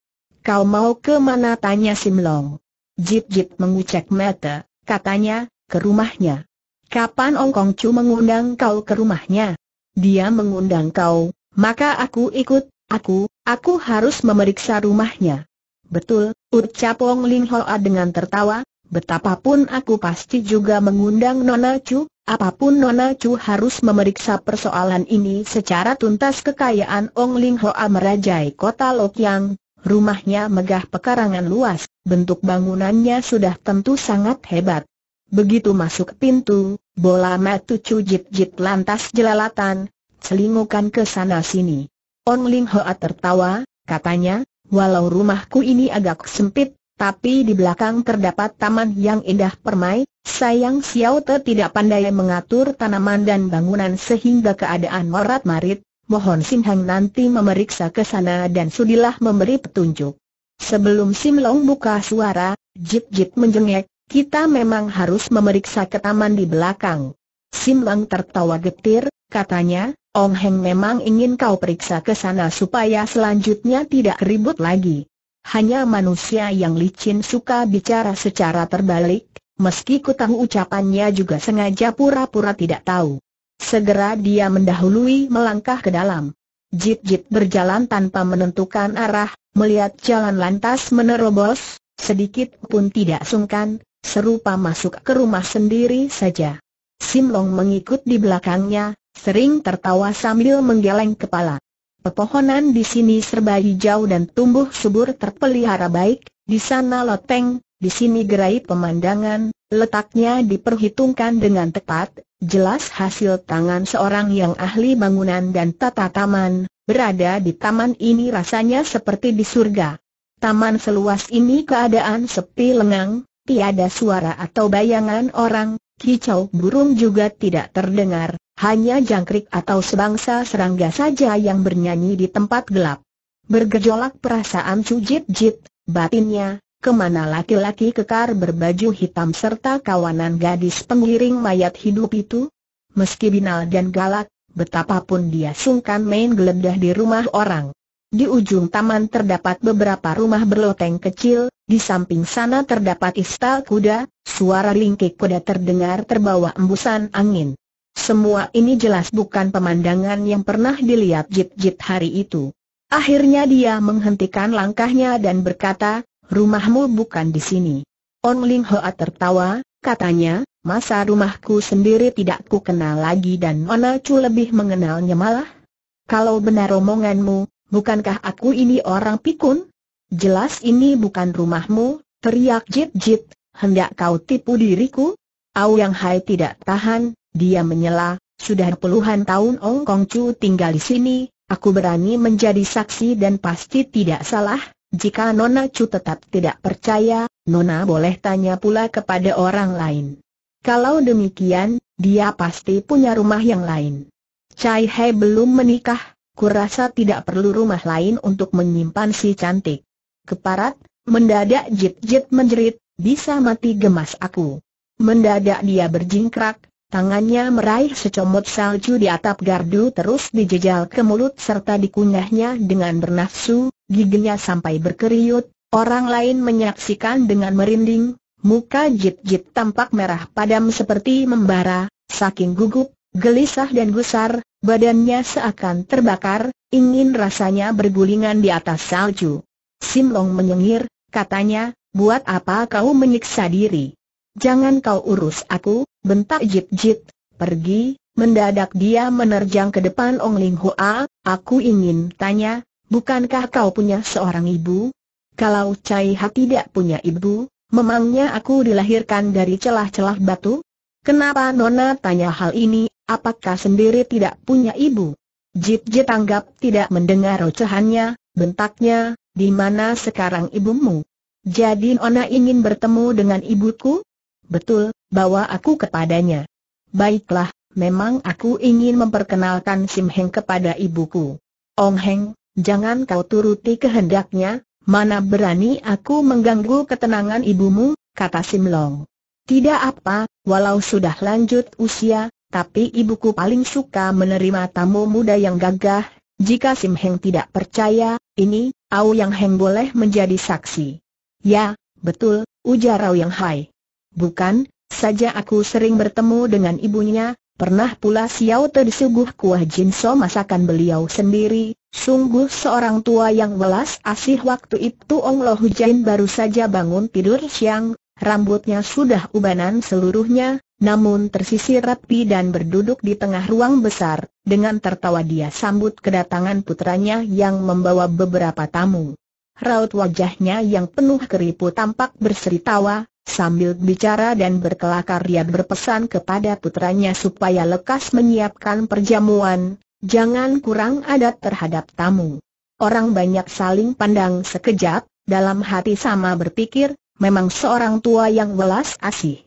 Kau mau ke mana tanya Sim Long. Jip Jip mengucek mata, katanya, ke rumahnya. Kapan Ong Kong Chu mengundang kau ke rumahnya? Dia mengundang kau, maka aku ikut, Aku, aku harus memeriksa rumahnya. Betul, ucap Wong Ling Hoa dengan tertawa, betapapun aku pasti juga mengundang Nona Chu, apapun Nona Chu harus memeriksa persoalan ini secara tuntas kekayaan Wong Ling Hoa merajai kota Lokyang, rumahnya megah pekarangan luas, bentuk bangunannya sudah tentu sangat hebat. Begitu masuk pintu, bola matu cujit-jit lantas jelalatan, selingukan ke sana sini. On Lim Hoa tertawa, katanya, walau rumahku ini agak sempit, tapi di belakang terdapat taman yang indah permai, sayang Xiao Te tidak pandai mengatur tanaman dan bangunan sehingga keadaan morat marit, mohon Sim Hang nanti memeriksa ke sana dan sudilah memberi petunjuk. Sebelum Sim Long buka suara, Jip Jip menjengek, kita memang harus memeriksa ke taman di belakang. Sim Long tertawa getir, katanya, Ong Heng memang ingin kau periksa ke sana supaya selanjutnya tidak ribut lagi. Hanya manusia yang licin suka bicara secara terbalik, meski ku tahu ucapannya juga sengaja pura-pura tidak tahu. Segera dia mendahului melangkah ke dalam. Jit-jit berjalan tanpa menentukan arah, melihat jalan lantas menerobos, sedikit pun tidak sungkan, serupa masuk ke rumah sendiri saja. Simlong mengikut di belakangnya, Sering tertawa sambil menggeleng kepala. Pepohonan di sini serba hijau dan tumbuh subur terpelihara baik, di sana loteng, di sini gerai pemandangan, letaknya diperhitungkan dengan tepat, jelas hasil tangan seorang yang ahli bangunan dan tata taman, berada di taman ini rasanya seperti di surga. Taman seluas ini keadaan sepi lengang, tiada suara atau bayangan orang, kicau burung juga tidak terdengar, hanya jangkrik atau sebangsa serangga saja yang bernyanyi di tempat gelap. Bergejolak perasaan cujit jit, batinnya, kemana laki-laki kekar berbaju hitam serta kawanan gadis pengiring mayat hidup itu? Meski binal dan galak, betapapun dia sungkan main geledah di rumah orang. Di ujung taman terdapat beberapa rumah berloteng kecil, di samping sana terdapat istal kuda, suara lingkik kuda terdengar terbawa embusan angin. Semua ini jelas bukan pemandangan yang pernah dilihat Jit-Jit hari itu. Akhirnya dia menghentikan langkahnya dan berkata, rumahmu bukan di sini. On Ling Hoa tertawa, katanya, masa rumahku sendiri tidak ku kenal lagi dan Nona Chu lebih mengenalnya malah. Kalau benar omonganmu, bukankah aku ini orang pikun? Jelas ini bukan rumahmu, teriak Jit-Jit, hendak kau tipu diriku? Au Yang Hai tidak tahan, dia menyela, sudah puluhan tahun Ong Kong Chu tinggal di sini, aku berani menjadi saksi dan pasti tidak salah. Jika Nona Chu tetap tidak percaya, Nona boleh tanya pula kepada orang lain. Kalau demikian, dia pasti punya rumah yang lain. Chai He belum menikah, kurasa tidak perlu rumah lain untuk menyimpan si cantik. Keparat, mendadak jit-jit menjerit, bisa mati gemas aku. Mendadak dia berjingkrak, Tangannya meraih secomot salju di atap gardu terus dijejal ke mulut serta dikunyahnya dengan bernafsu, giginya sampai berkeriut, orang lain menyaksikan dengan merinding, muka jit-jit tampak merah padam seperti membara, saking gugup, gelisah dan gusar, badannya seakan terbakar, ingin rasanya bergulingan di atas salju. Simlong menyengir, katanya, buat apa kau menyiksa diri? Jangan kau urus aku, bentak Jip Jip. pergi, mendadak dia menerjang ke depan Ong Ling Hua, aku ingin tanya, bukankah kau punya seorang ibu? Kalau Cai Ha tidak punya ibu, memangnya aku dilahirkan dari celah-celah batu? Kenapa Nona tanya hal ini, apakah sendiri tidak punya ibu? Jip Jip tanggap tidak mendengar ocehannya, bentaknya, di mana sekarang ibumu? Jadi Nona ingin bertemu dengan ibuku? betul, bawa aku kepadanya. Baiklah, memang aku ingin memperkenalkan Sim Heng kepada ibuku. Ong Heng, jangan kau turuti kehendaknya, mana berani aku mengganggu ketenangan ibumu, kata Sim Long. Tidak apa, walau sudah lanjut usia, tapi ibuku paling suka menerima tamu muda yang gagah, jika Sim Heng tidak percaya, ini, Au Yang Heng boleh menjadi saksi. Ya, betul, ujar Au Yang Hai. Bukan, saja aku sering bertemu dengan ibunya, pernah pula Xiao Te kuah jinso masakan beliau sendiri, sungguh seorang tua yang welas asih waktu itu Ong Loh Hujain baru saja bangun tidur siang, rambutnya sudah ubanan seluruhnya, namun tersisir rapi dan berduduk di tengah ruang besar, dengan tertawa dia sambut kedatangan putranya yang membawa beberapa tamu. Raut wajahnya yang penuh keriput tampak berseri tawa, Sambil bicara dan berkelakar dia berpesan kepada putranya supaya lekas menyiapkan perjamuan, jangan kurang adat terhadap tamu. Orang banyak saling pandang sekejap, dalam hati sama berpikir, memang seorang tua yang welas asih.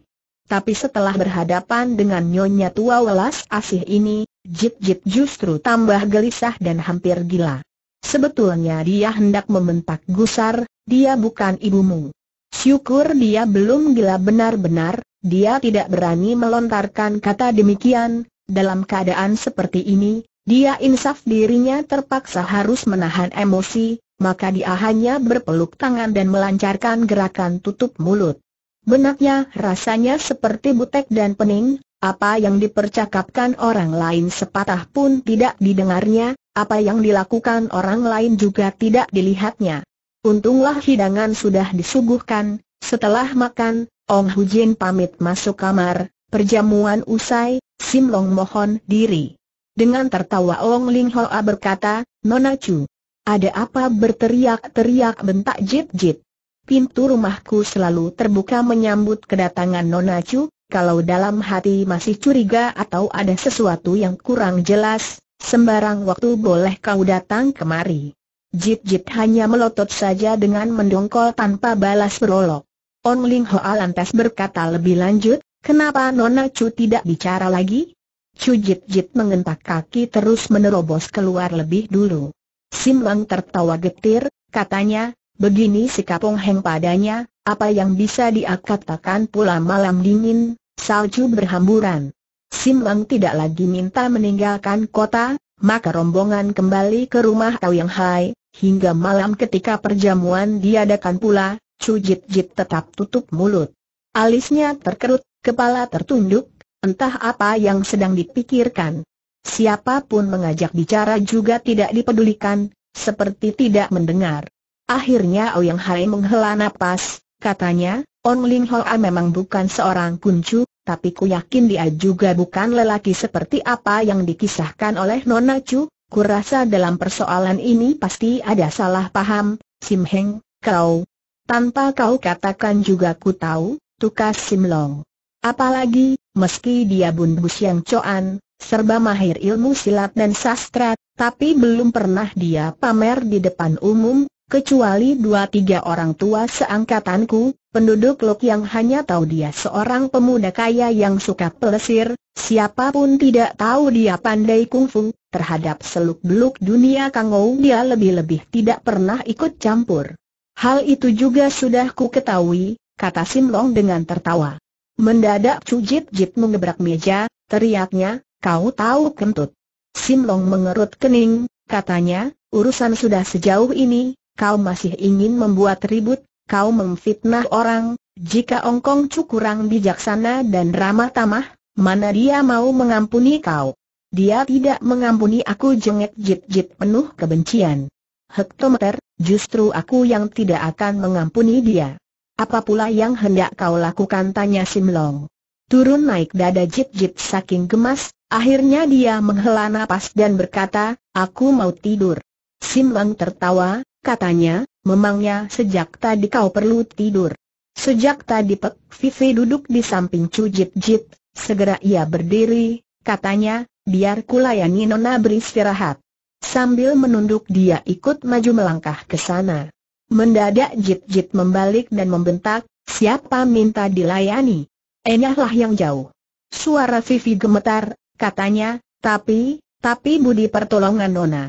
Tapi setelah berhadapan dengan nyonya tua welas asih ini, Jip Jip justru tambah gelisah dan hampir gila. Sebetulnya dia hendak membentak gusar, dia bukan ibumu. Syukur dia belum gila benar-benar, dia tidak berani melontarkan kata demikian, dalam keadaan seperti ini, dia insaf dirinya terpaksa harus menahan emosi, maka dia hanya berpeluk tangan dan melancarkan gerakan tutup mulut. Benaknya rasanya seperti butek dan pening, apa yang dipercakapkan orang lain sepatah pun tidak didengarnya, apa yang dilakukan orang lain juga tidak dilihatnya. Untunglah hidangan sudah disuguhkan, setelah makan, Ong Hujin pamit masuk kamar, perjamuan usai, Sim Long mohon diri. Dengan tertawa Ong Ling Hoa berkata, Nona Chu, ada apa berteriak-teriak bentak jit-jit? Pintu rumahku selalu terbuka menyambut kedatangan Nona Chu, kalau dalam hati masih curiga atau ada sesuatu yang kurang jelas, sembarang waktu boleh kau datang kemari. Jit-jit hanya melotot saja dengan mendongkol tanpa balas berolok. On Ling Hoa lantas berkata lebih lanjut, kenapa Nona Chu tidak bicara lagi? Chu Jit-jit mengentak kaki terus menerobos keluar lebih dulu. Sim Lang tertawa getir, katanya, begini sikap Ong Heng padanya, apa yang bisa diakatakan pula malam dingin, salju berhamburan. Sim Lang tidak lagi minta meninggalkan kota, maka rombongan kembali ke rumah Kau Yang Hai, Hingga malam ketika perjamuan diadakan pula, Chu Jit Jit tetap tutup mulut. Alisnya terkerut, kepala tertunduk, entah apa yang sedang dipikirkan. Siapapun mengajak bicara juga tidak dipedulikan, seperti tidak mendengar. Akhirnya Ouyang Hai menghela napas, katanya, On Ling Hoa memang bukan seorang kuncu, tapi ku yakin dia juga bukan lelaki seperti apa yang dikisahkan oleh Nona Chu, Kurasa dalam persoalan ini pasti ada salah paham, Sim Heng, kau. Tanpa kau katakan juga ku tahu, tukas Sim Long. Apalagi, meski dia bundus yang coan, serba mahir ilmu silat dan sastra, tapi belum pernah dia pamer di depan umum, kecuali dua tiga orang tua seangkatanku, penduduk lok yang hanya tahu dia seorang pemuda kaya yang suka pelesir, siapapun tidak tahu dia pandai kungfu, terhadap seluk-beluk dunia Kangou dia lebih-lebih tidak pernah ikut campur. Hal itu juga sudah ku ketahui, kata Simlong dengan tertawa. Mendadak Chu Jit Jit mengebrak meja, teriaknya, kau tahu kentut. Simlong mengerut kening, katanya, urusan sudah sejauh ini, kau masih ingin membuat ribut, kau memfitnah orang, jika Ongkong Chu kurang bijaksana dan ramah tamah, mana dia mau mengampuni kau. Dia tidak mengampuni aku jengek jit-jit penuh kebencian. Hektometer, justru aku yang tidak akan mengampuni dia. Apa pula yang hendak kau lakukan tanya Simlong. Turun naik dada jit-jit saking gemas, akhirnya dia menghela nafas dan berkata, aku mau tidur. Simlong tertawa, katanya, memangnya sejak tadi kau perlu tidur. Sejak tadi Pek Vivi duduk di samping Cu Jit Jit, segera ia berdiri, katanya, Biar kulayani Nona beristirahat. Sambil menunduk dia ikut maju melangkah ke sana. Mendadak Jit-Jit membalik dan membentak, siapa minta dilayani? Enyahlah yang jauh. Suara Vivi gemetar, katanya, tapi, tapi budi pertolongan Nona.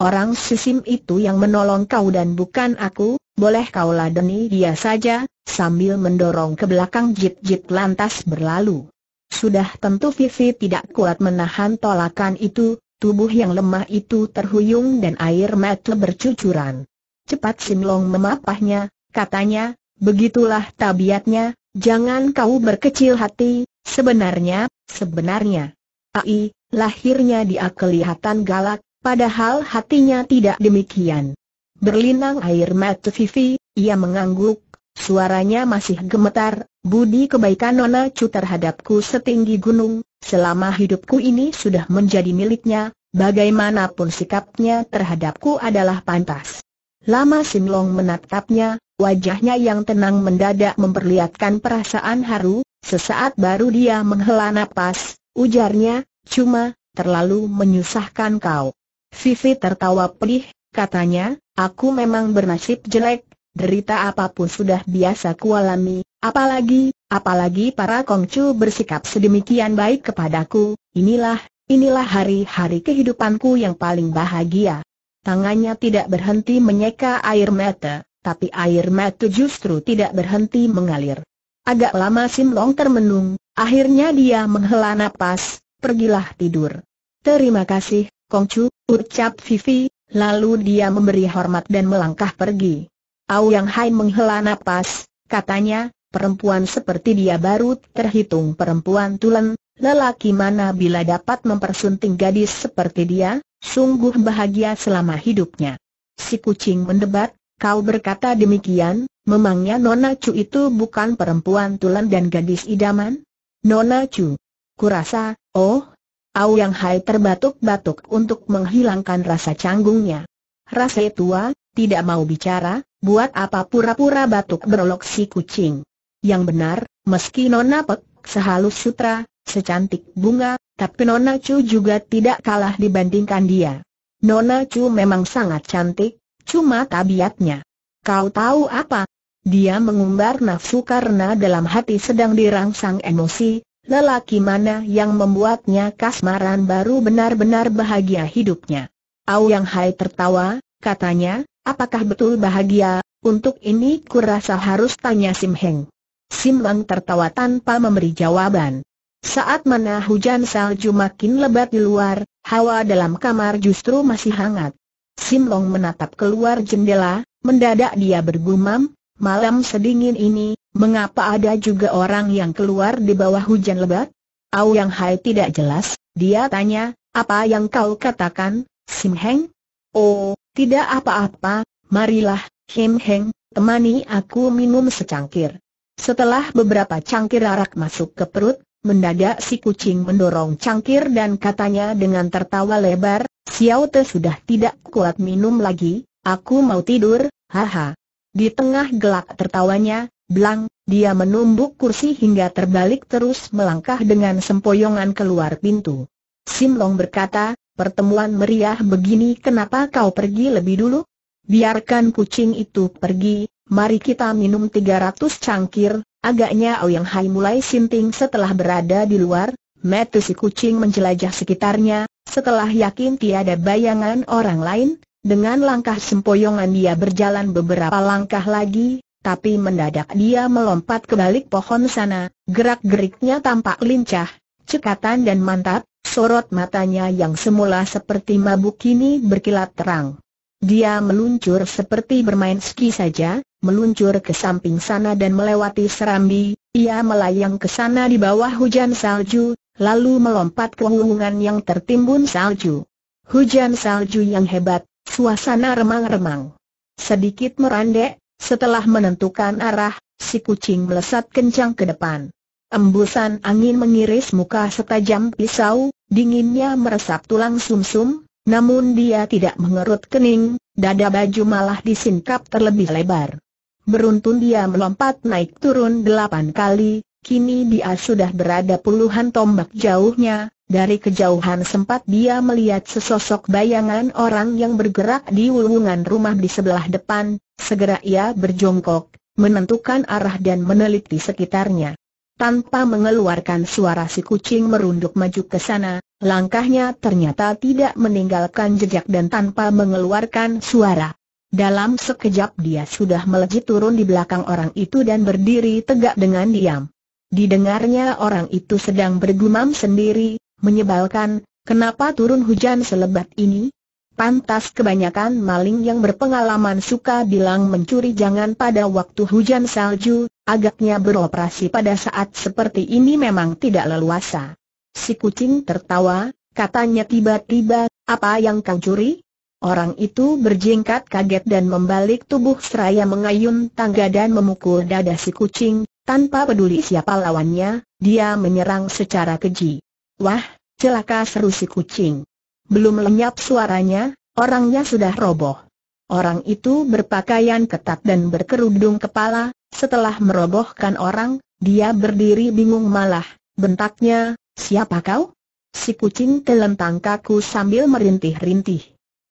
Orang sisim itu yang menolong kau dan bukan aku, boleh kau ladeni dia saja, sambil mendorong ke belakang Jit-Jit lantas berlalu. Sudah tentu Vivi tidak kuat menahan tolakan itu, tubuh yang lemah itu terhuyung dan air mata bercucuran. Cepat Simlong memapahnya, katanya, begitulah tabiatnya, jangan kau berkecil hati, sebenarnya, sebenarnya. Ai, lahirnya dia kelihatan galak, padahal hatinya tidak demikian. Berlinang air mata Vivi, ia mengangguk, suaranya masih gemetar, Budi kebaikan Nona Chu terhadapku setinggi gunung, selama hidupku ini sudah menjadi miliknya, bagaimanapun sikapnya terhadapku adalah pantas. Lama Simlong menatapnya, wajahnya yang tenang mendadak memperlihatkan perasaan haru, sesaat baru dia menghela napas, ujarnya, cuma, terlalu menyusahkan kau. Vivi tertawa pelih, katanya, aku memang bernasib jelek, derita apapun sudah biasa kualami, Apalagi, apalagi para kongcu bersikap sedemikian baik kepadaku, inilah, inilah hari-hari kehidupanku yang paling bahagia. Tangannya tidak berhenti menyeka air mata, tapi air mata justru tidak berhenti mengalir. Agak lama Sim Long termenung, akhirnya dia menghela napas, pergilah tidur. Terima kasih, Kongcu, ucap Vivi, lalu dia memberi hormat dan melangkah pergi. Au Yang Hai menghela napas, katanya, perempuan seperti dia baru terhitung perempuan tulen, lelaki mana bila dapat mempersunting gadis seperti dia, sungguh bahagia selama hidupnya. Si kucing mendebat, kau berkata demikian, memangnya Nona Chu itu bukan perempuan tulen dan gadis idaman? Nona Chu. Kurasa, oh, Au Yang Hai terbatuk-batuk untuk menghilangkan rasa canggungnya. Rasa tua, tidak mau bicara, buat apa pura-pura batuk berolok si kucing. Yang benar, meski Nona Pek sehalus sutra, secantik bunga, tapi Nona Chu juga tidak kalah dibandingkan dia. Nona Chu memang sangat cantik, cuma tabiatnya. Kau tahu apa? Dia mengumbar nafsu karena dalam hati sedang dirangsang emosi, lelaki mana yang membuatnya kasmaran baru benar-benar bahagia hidupnya. Yang Hai tertawa, katanya, apakah betul bahagia, untuk ini kurasa harus tanya Sim Heng. Sim Lang tertawa tanpa memberi jawaban. Saat mana hujan salju makin lebat di luar, hawa dalam kamar justru masih hangat. Sim Long menatap keluar jendela, mendadak dia bergumam, malam sedingin ini, mengapa ada juga orang yang keluar di bawah hujan lebat? Au Yang Hai tidak jelas, dia tanya, apa yang kau katakan, Sim Heng? Oh, tidak apa-apa, marilah, Sim Heng, temani aku minum secangkir. Setelah beberapa cangkir arak masuk ke perut, mendadak si kucing mendorong cangkir dan katanya dengan tertawa lebar, Xiao Te sudah tidak kuat minum lagi, aku mau tidur, haha. Di tengah gelak tertawanya, blang, dia menumbuk kursi hingga terbalik terus melangkah dengan sempoyongan keluar pintu. Sim Long berkata, pertemuan meriah begini kenapa kau pergi lebih dulu? Biarkan kucing itu pergi, mari kita minum 300 cangkir, agaknya Ouyang Hai mulai sinting setelah berada di luar, metu si kucing menjelajah sekitarnya, setelah yakin tiada bayangan orang lain, dengan langkah sempoyongan dia berjalan beberapa langkah lagi, tapi mendadak dia melompat ke balik pohon sana, gerak-geriknya tampak lincah, cekatan dan mantap, sorot matanya yang semula seperti mabuk kini berkilat terang. Dia meluncur seperti bermain ski saja, meluncur ke samping sana dan melewati serambi, ia melayang ke sana di bawah hujan salju, lalu melompat ke wuhungan yang tertimbun salju. Hujan salju yang hebat, suasana remang-remang. Sedikit merandek, setelah menentukan arah, si kucing melesat kencang ke depan. Embusan angin mengiris muka setajam pisau, dinginnya meresap tulang sumsum, -sum, namun dia tidak mengerut kening, dada baju malah disingkap terlebih lebar. Beruntun dia melompat naik turun delapan kali, kini dia sudah berada puluhan tombak jauhnya, dari kejauhan sempat dia melihat sesosok bayangan orang yang bergerak di wulungan rumah di sebelah depan, segera ia berjongkok, menentukan arah dan meneliti sekitarnya. Tanpa mengeluarkan suara si kucing merunduk maju ke sana, Langkahnya ternyata tidak meninggalkan jejak dan tanpa mengeluarkan suara. Dalam sekejap dia sudah melejit turun di belakang orang itu dan berdiri tegak dengan diam. Didengarnya orang itu sedang bergumam sendiri, menyebalkan, kenapa turun hujan selebat ini? Pantas kebanyakan maling yang berpengalaman suka bilang mencuri jangan pada waktu hujan salju, agaknya beroperasi pada saat seperti ini memang tidak leluasa. Si kucing tertawa, katanya tiba-tiba, apa yang kau curi? Orang itu berjingkat kaget dan membalik tubuh seraya mengayun tangga dan memukul dada si kucing, tanpa peduli siapa lawannya, dia menyerang secara keji. Wah, celaka seru si kucing. Belum lenyap suaranya, orangnya sudah roboh. Orang itu berpakaian ketat dan berkerudung kepala, setelah merobohkan orang, dia berdiri bingung malah, bentaknya, Siapa kau? Si kucing telentang kaku sambil merintih-rintih.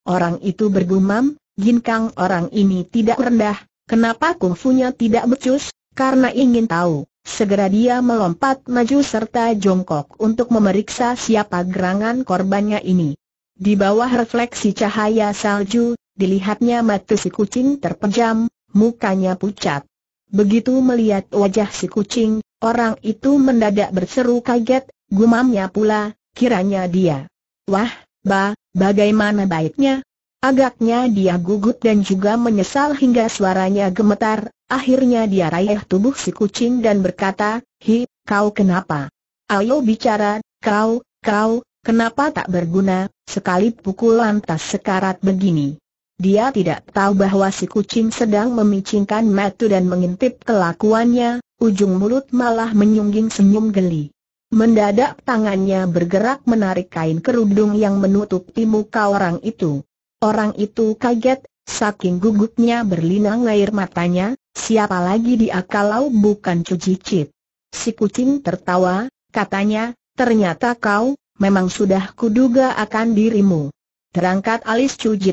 Orang itu bergumam, Ginkang orang ini tidak rendah, kenapa kungfunya tidak becus? Karena ingin tahu, segera dia melompat maju serta jongkok untuk memeriksa siapa gerangan korbannya ini. Di bawah refleksi cahaya salju, dilihatnya mata si kucing terpejam, mukanya pucat. Begitu melihat wajah si kucing, orang itu mendadak berseru kaget, Gumamnya pula, kiranya dia. Wah, ba, bagaimana baiknya? Agaknya dia gugup dan juga menyesal hingga suaranya gemetar, akhirnya dia raih tubuh si kucing dan berkata, Hi, kau kenapa? Ayo bicara, kau, kau, kenapa tak berguna, sekali pukul lantas sekarat begini. Dia tidak tahu bahwa si kucing sedang memicingkan mata dan mengintip kelakuannya, ujung mulut malah menyungging senyum geli. Mendadak tangannya bergerak menarik kain kerudung yang menutupi muka orang itu. Orang itu kaget, saking gugupnya berlinang air matanya, siapa lagi dia kalau bukan cucicit. Si kucing tertawa, katanya, ternyata kau, memang sudah kuduga akan dirimu. Terangkat alis cuci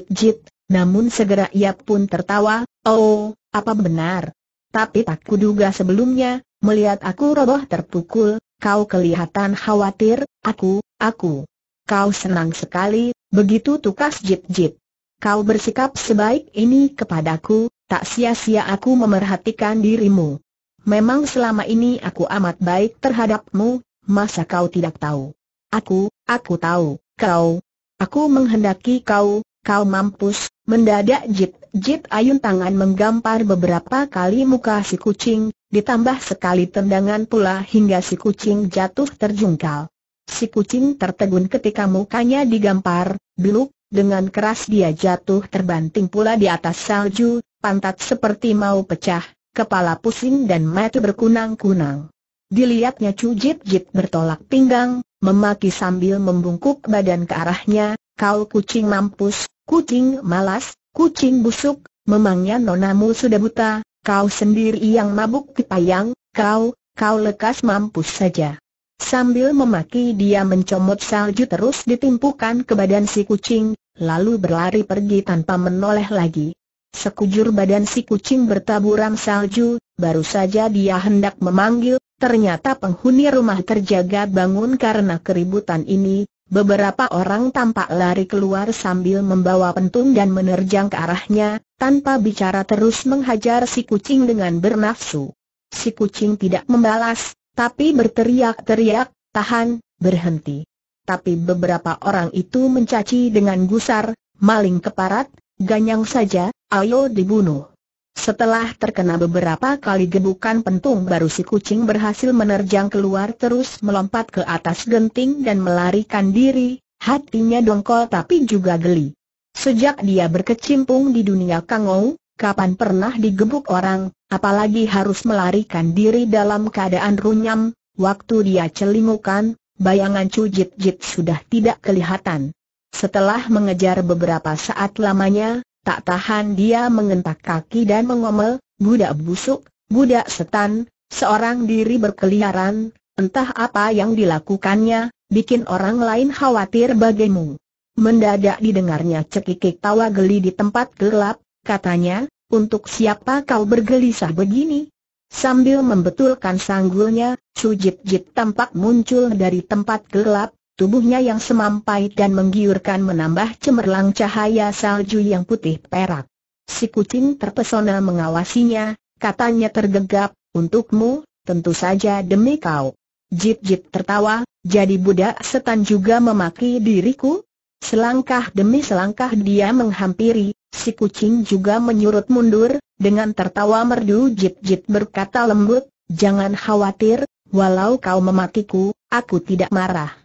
namun segera ia pun tertawa, oh, apa benar? Tapi tak kuduga sebelumnya, melihat aku roboh terpukul, kau kelihatan khawatir, aku, aku. Kau senang sekali, begitu tukas jip-jip. Kau bersikap sebaik ini kepadaku, tak sia-sia aku memerhatikan dirimu. Memang selama ini aku amat baik terhadapmu, masa kau tidak tahu? Aku, aku tahu, kau. Aku menghendaki kau, kau mampus, mendadak jit, jit ayun tangan menggampar beberapa kali muka si kucing, ditambah sekali tendangan pula hingga si kucing jatuh terjungkal. Si kucing tertegun ketika mukanya digampar, beluk, dengan keras dia jatuh terbanting pula di atas salju, pantat seperti mau pecah, kepala pusing dan mata berkunang-kunang. Dilihatnya Chu Jit Jit bertolak pinggang, memaki sambil membungkuk badan ke arahnya, kau kucing mampus, kucing malas, kucing busuk, memangnya nonamu sudah buta, kau sendiri yang mabuk kepayang, kau, kau lekas mampus saja. Sambil memaki dia mencomot salju terus ditimpukan ke badan si kucing, lalu berlari pergi tanpa menoleh lagi. Sekujur badan si kucing bertaburan salju, baru saja dia hendak memanggil, Ternyata penghuni rumah terjaga bangun karena keributan ini, beberapa orang tampak lari keluar sambil membawa pentung dan menerjang ke arahnya, tanpa bicara terus menghajar si kucing dengan bernafsu. Si kucing tidak membalas, tapi berteriak-teriak, tahan, berhenti. Tapi beberapa orang itu mencaci dengan gusar, maling keparat, ganyang saja, ayo dibunuh. Setelah terkena beberapa kali gebukan pentung baru si kucing berhasil menerjang keluar terus melompat ke atas genting dan melarikan diri, hatinya dongkol tapi juga geli. Sejak dia berkecimpung di dunia kangou, kapan pernah digebuk orang, apalagi harus melarikan diri dalam keadaan runyam, waktu dia celingukan, bayangan cujit-jit sudah tidak kelihatan. Setelah mengejar beberapa saat lamanya, Tak tahan dia mengentak kaki dan mengomel, budak busuk, budak setan, seorang diri berkeliaran, entah apa yang dilakukannya, bikin orang lain khawatir bagimu. Mendadak didengarnya cekikik tawa geli di tempat gelap, katanya, untuk siapa kau bergelisah begini? Sambil membetulkan sanggulnya, Sujit Jit tampak muncul dari tempat gelap, tubuhnya yang semampai dan menggiurkan menambah cemerlang cahaya salju yang putih perak. Si kucing terpesona mengawasinya, katanya tergegap, untukmu, tentu saja demi kau. Jip-jip tertawa, jadi budak setan juga memaki diriku? Selangkah demi selangkah dia menghampiri, si kucing juga menyurut mundur, dengan tertawa merdu Jip-jip berkata lembut, jangan khawatir, walau kau memakiku, aku tidak marah.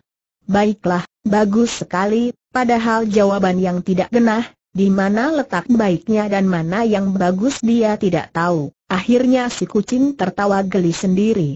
Baiklah, bagus sekali, padahal jawaban yang tidak genah, di mana letak baiknya dan mana yang bagus dia tidak tahu. Akhirnya si kucing tertawa geli sendiri.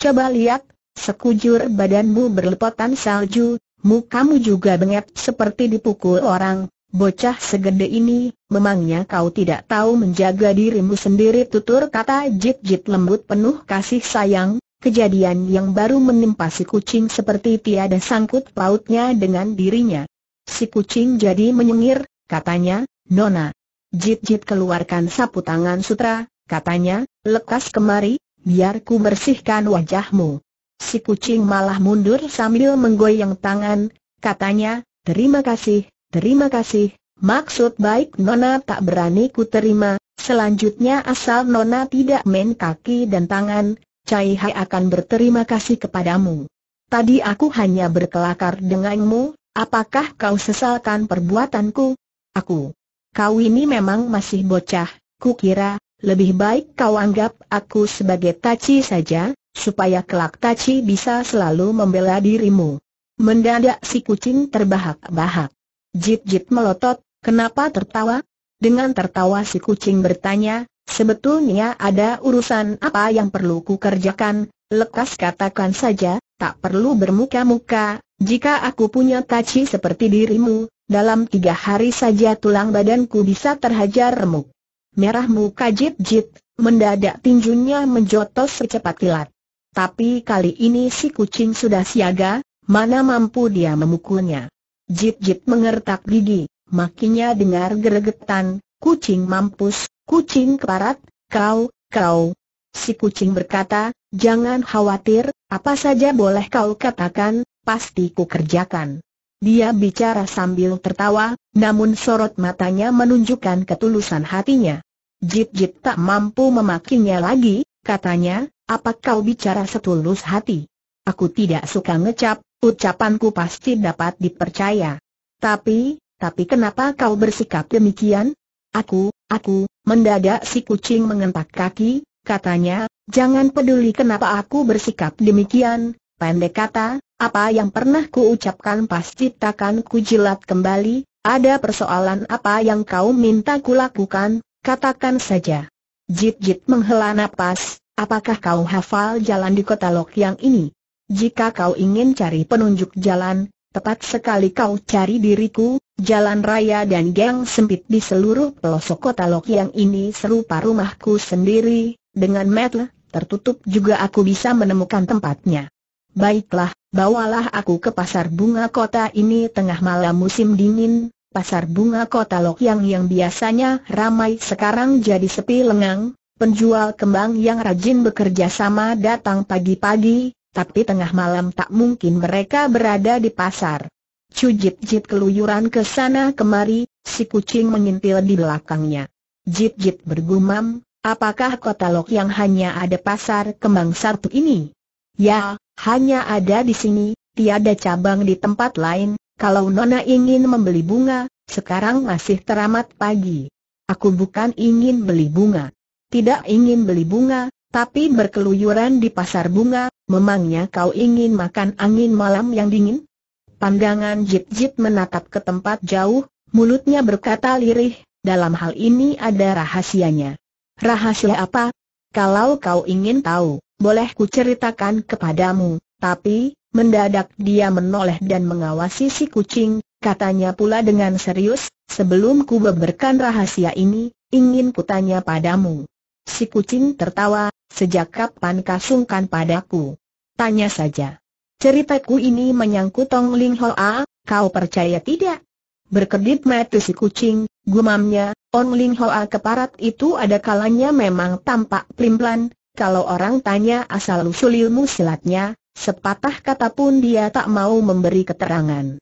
Coba lihat, sekujur badanmu berlepotan salju, mukamu juga bengep seperti dipukul orang. Bocah segede ini, memangnya kau tidak tahu menjaga dirimu sendiri tutur kata Jit Jit lembut penuh kasih sayang, Kejadian yang baru menimpa si kucing seperti tiada sangkut pautnya dengan dirinya. Si kucing jadi menyengir, katanya, Nona. Jit-jit keluarkan sapu tangan sutra, katanya, lekas kemari, biar ku bersihkan wajahmu. Si kucing malah mundur sambil menggoyang tangan, katanya, terima kasih, terima kasih, maksud baik Nona tak berani ku terima, selanjutnya asal Nona tidak main kaki dan tangan, Cai Hai akan berterima kasih kepadamu. Tadi aku hanya berkelakar denganmu, apakah kau sesalkan perbuatanku? Aku. Kau ini memang masih bocah, Ku kira lebih baik kau anggap aku sebagai Taci saja, supaya kelak Taci bisa selalu membela dirimu. Mendadak si kucing terbahak-bahak. Jit-jit melotot, kenapa tertawa? Dengan tertawa si kucing bertanya, Sebetulnya ada urusan apa yang perlu ku kerjakan, lekas katakan saja, tak perlu bermuka-muka, jika aku punya taci seperti dirimu, dalam tiga hari saja tulang badanku bisa terhajar remuk. Merah muka jit-jit, mendadak tinjunya menjotos secepat kilat. Tapi kali ini si kucing sudah siaga, mana mampu dia memukulnya. Jit-jit mengertak gigi, makinya dengar geregetan, kucing mampus, Kucing keparat, kau, kau. Si kucing berkata, jangan khawatir, apa saja boleh kau katakan, pasti ku kerjakan. Dia bicara sambil tertawa, namun sorot matanya menunjukkan ketulusan hatinya. Jip-jip tak mampu memakinya lagi, katanya, apa kau bicara setulus hati? Aku tidak suka ngecap, ucapanku pasti dapat dipercaya. Tapi, tapi kenapa kau bersikap demikian? Aku, aku, Mendadak si kucing mengentak kaki, katanya, jangan peduli kenapa aku bersikap demikian, pendek kata, apa yang pernah ucapkan pasti takkan jilat kembali, ada persoalan apa yang kau minta kulakukan, katakan saja. Jit-jit menghela napas, apakah kau hafal jalan di kota Lok yang ini? Jika kau ingin cari penunjuk jalan, Tepat sekali kau cari diriku, jalan raya dan gang sempit di seluruh pelosok kota Lok yang ini serupa rumahku sendiri, dengan metel, tertutup juga aku bisa menemukan tempatnya. Baiklah, bawalah aku ke pasar bunga kota ini tengah malam musim dingin, pasar bunga kota Lok yang yang biasanya ramai sekarang jadi sepi lengang, penjual kembang yang rajin bekerja sama datang pagi-pagi, tapi tengah malam tak mungkin mereka berada di pasar. Cujit-jit keluyuran ke sana kemari, si kucing mengintil di belakangnya. Jit-jit bergumam, apakah kota Lok yang hanya ada pasar kembang satu ini? Ya, hanya ada di sini, tiada cabang di tempat lain, kalau Nona ingin membeli bunga, sekarang masih teramat pagi. Aku bukan ingin beli bunga. Tidak ingin beli bunga, tapi berkeluyuran di pasar bunga, memangnya kau ingin makan angin malam yang dingin? Pandangan jip-jip menatap ke tempat jauh, mulutnya berkata lirih, dalam hal ini ada rahasianya. Rahasia apa? Kalau kau ingin tahu, boleh ceritakan kepadamu, tapi, mendadak dia menoleh dan mengawasi si kucing, katanya pula dengan serius, sebelum ku beberkan rahasia ini, ingin kutanya padamu. Si kucing tertawa, sejak kapan kasungkan padaku? Tanya saja. Ceritaku ini menyangkut Tong Ling Hoa, kau percaya tidak? Berkedip mata si kucing, gumamnya, Tong Ling Hoa keparat itu ada kalanya memang tampak plimplan, kalau orang tanya asal-usul ilmu silatnya, sepatah kata pun dia tak mau memberi keterangan.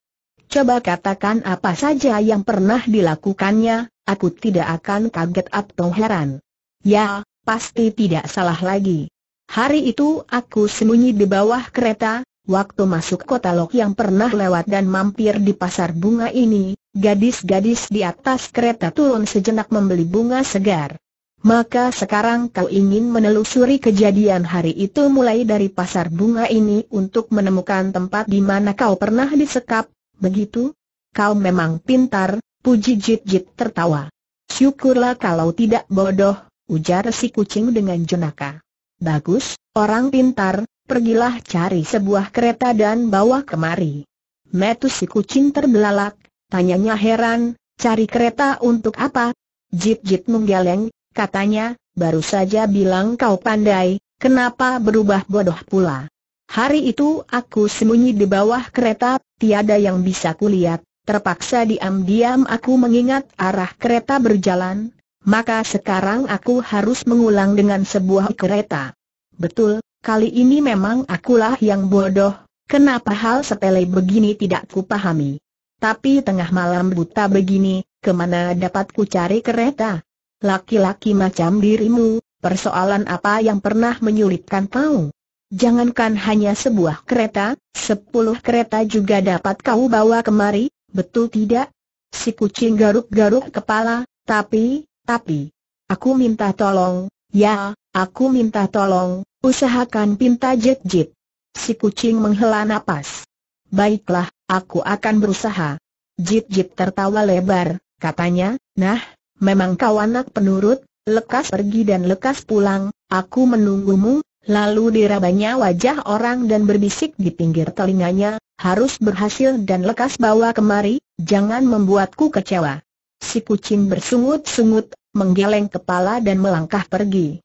Coba katakan apa saja yang pernah dilakukannya, aku tidak akan kaget atau heran. Ya, pasti tidak salah lagi. Hari itu aku sembunyi di bawah kereta, waktu masuk kota Lok yang pernah lewat dan mampir di pasar bunga ini, gadis-gadis di atas kereta turun sejenak membeli bunga segar. Maka sekarang kau ingin menelusuri kejadian hari itu mulai dari pasar bunga ini untuk menemukan tempat di mana kau pernah disekap, begitu? Kau memang pintar, puji Jit Jit tertawa. Syukurlah kalau tidak bodoh, ujar si kucing dengan jenaka. Bagus, orang pintar, pergilah cari sebuah kereta dan bawa kemari. Metus si kucing terbelalak, tanyanya heran, cari kereta untuk apa? Jit-jit menggeleng, katanya, baru saja bilang kau pandai, kenapa berubah bodoh pula? Hari itu aku sembunyi di bawah kereta, tiada yang bisa kulihat, terpaksa diam-diam aku mengingat arah kereta berjalan, maka sekarang aku harus mengulang dengan sebuah kereta. Betul, kali ini memang akulah yang bodoh, kenapa hal sepele begini tidak kupahami. Tapi tengah malam buta begini, kemana dapat ku cari kereta? Laki-laki macam dirimu, persoalan apa yang pernah menyulitkan kau? Jangankan hanya sebuah kereta, sepuluh kereta juga dapat kau bawa kemari, betul tidak? Si kucing garuk-garuk kepala, tapi, tapi, aku minta tolong, ya, aku minta tolong, usahakan pinta jit-jit. Si kucing menghela napas. Baiklah, aku akan berusaha. Jit-jit tertawa lebar, katanya, nah, memang kau anak penurut, lekas pergi dan lekas pulang, aku menunggumu, lalu dirabanya wajah orang dan berbisik di pinggir telinganya, harus berhasil dan lekas bawa kemari, jangan membuatku kecewa. Si kucing bersungut-sungut, menggeleng kepala dan melangkah pergi.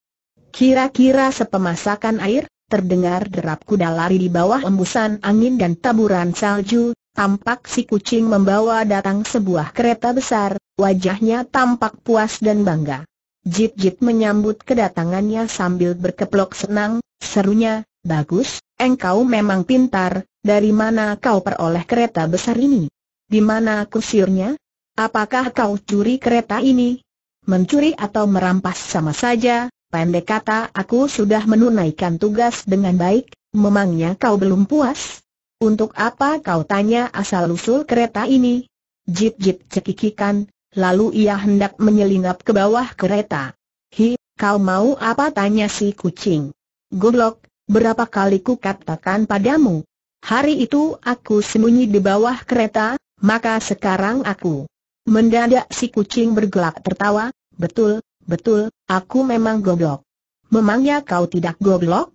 Kira-kira sepemasakan air, terdengar derap kuda lari di bawah embusan angin dan taburan salju, tampak si kucing membawa datang sebuah kereta besar, wajahnya tampak puas dan bangga. Jit-jit menyambut kedatangannya sambil berkeplok senang, serunya, bagus, engkau memang pintar, dari mana kau peroleh kereta besar ini? Di mana kusirnya? Apakah kau curi kereta ini? Mencuri atau merampas sama saja, pendek kata aku sudah menunaikan tugas dengan baik, memangnya kau belum puas? Untuk apa kau tanya asal-usul kereta ini? Jip-jip cekikikan, lalu ia hendak menyelinap ke bawah kereta. Hi, kau mau apa tanya si kucing? Goblok, berapa kali ku katakan padamu? Hari itu aku sembunyi di bawah kereta, maka sekarang aku Mendadak si kucing bergelak tertawa, betul, betul, aku memang goblok. Memangnya kau tidak goblok?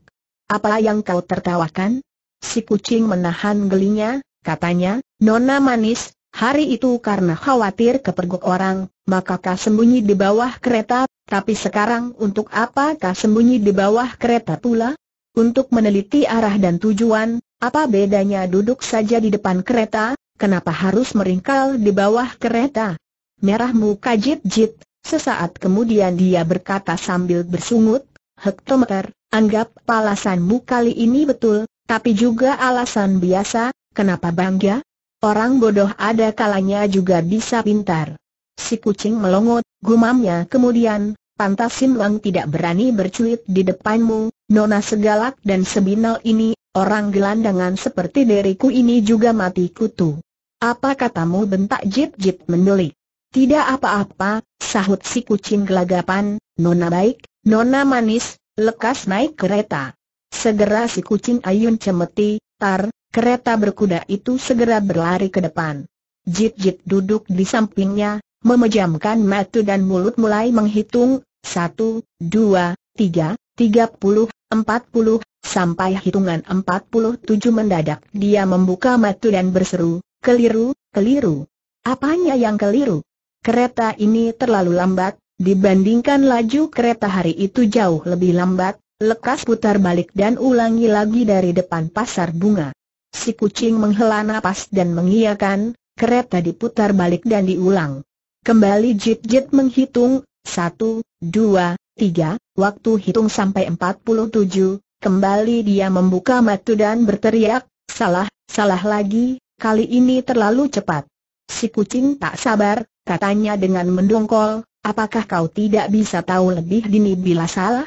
Apa yang kau tertawakan? Si kucing menahan gelinya, katanya, Nona manis, hari itu karena khawatir kepergok orang, maka kau sembunyi di bawah kereta, tapi sekarang untuk apa kau sembunyi di bawah kereta pula? Untuk meneliti arah dan tujuan, apa bedanya duduk saja di depan kereta, Kenapa harus meringkal di bawah kereta? Merah muka jit-jit, sesaat kemudian dia berkata sambil bersungut, Hektometer, anggap alasanmu kali ini betul, tapi juga alasan biasa, kenapa bangga? Orang bodoh ada kalanya juga bisa pintar. Si kucing melongot, gumamnya kemudian, pantas Simlang tidak berani bercuit di depanmu, nona segalak dan sebinal ini, orang gelandangan seperti deriku ini juga mati kutu. Apa katamu bentak jip-jip mendelik? Tidak apa-apa, sahut si kucing gelagapan, nona baik, nona manis, lekas naik kereta. Segera si kucing ayun cemeti, tar, kereta berkuda itu segera berlari ke depan. Jip-jip duduk di sampingnya, memejamkan mata dan mulut mulai menghitung, satu, dua, tiga, tiga puluh, empat puluh, sampai hitungan empat puluh tujuh mendadak dia membuka mata dan berseru, Keliru, keliru. Apanya yang keliru? Kereta ini terlalu lambat, dibandingkan laju kereta hari itu jauh lebih lambat, lekas putar balik dan ulangi lagi dari depan pasar bunga. Si kucing menghela napas dan mengiyakan, kereta diputar balik dan diulang. Kembali Jit-Jit menghitung, satu, dua, tiga, waktu hitung sampai empat puluh tujuh, kembali dia membuka matu dan berteriak, salah, salah lagi, kali ini terlalu cepat. Si kucing tak sabar, katanya dengan mendongkol, apakah kau tidak bisa tahu lebih dini bila salah?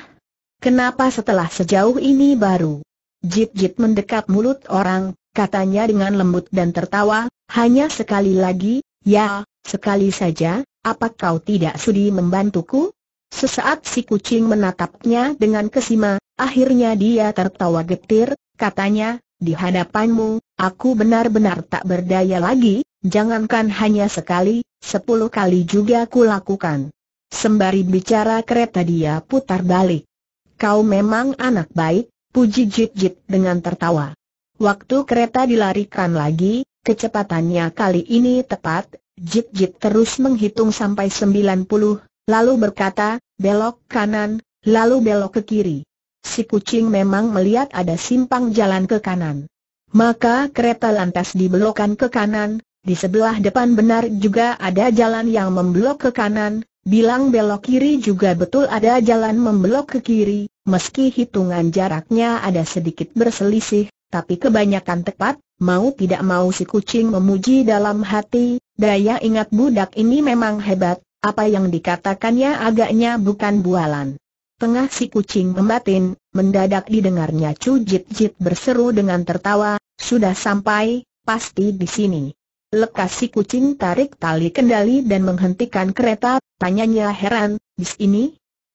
Kenapa setelah sejauh ini baru? Jit-jit mendekap mulut orang, katanya dengan lembut dan tertawa, hanya sekali lagi, ya, sekali saja, apa kau tidak sudi membantuku? Sesaat si kucing menatapnya dengan kesima, akhirnya dia tertawa getir, katanya, di hadapanmu, Aku benar-benar tak berdaya lagi, jangankan hanya sekali, sepuluh kali juga kulakukan. Sembari bicara kereta dia putar balik. Kau memang anak baik, puji Jit Jit dengan tertawa. Waktu kereta dilarikan lagi, kecepatannya kali ini tepat, Jit Jit terus menghitung sampai 90, lalu berkata, belok kanan, lalu belok ke kiri. Si kucing memang melihat ada simpang jalan ke kanan. Maka kereta lantas dibelokkan ke kanan, di sebelah depan benar juga ada jalan yang membelok ke kanan, bilang belok kiri juga betul ada jalan membelok ke kiri, meski hitungan jaraknya ada sedikit berselisih, tapi kebanyakan tepat, mau tidak mau si kucing memuji dalam hati, daya ingat budak ini memang hebat, apa yang dikatakannya agaknya bukan bualan. Tengah si kucing membatin, mendadak didengarnya Cujit Jit berseru dengan tertawa, sudah sampai, pasti di sini. Lekas kucing tarik tali kendali dan menghentikan kereta, tanyanya heran, di sini?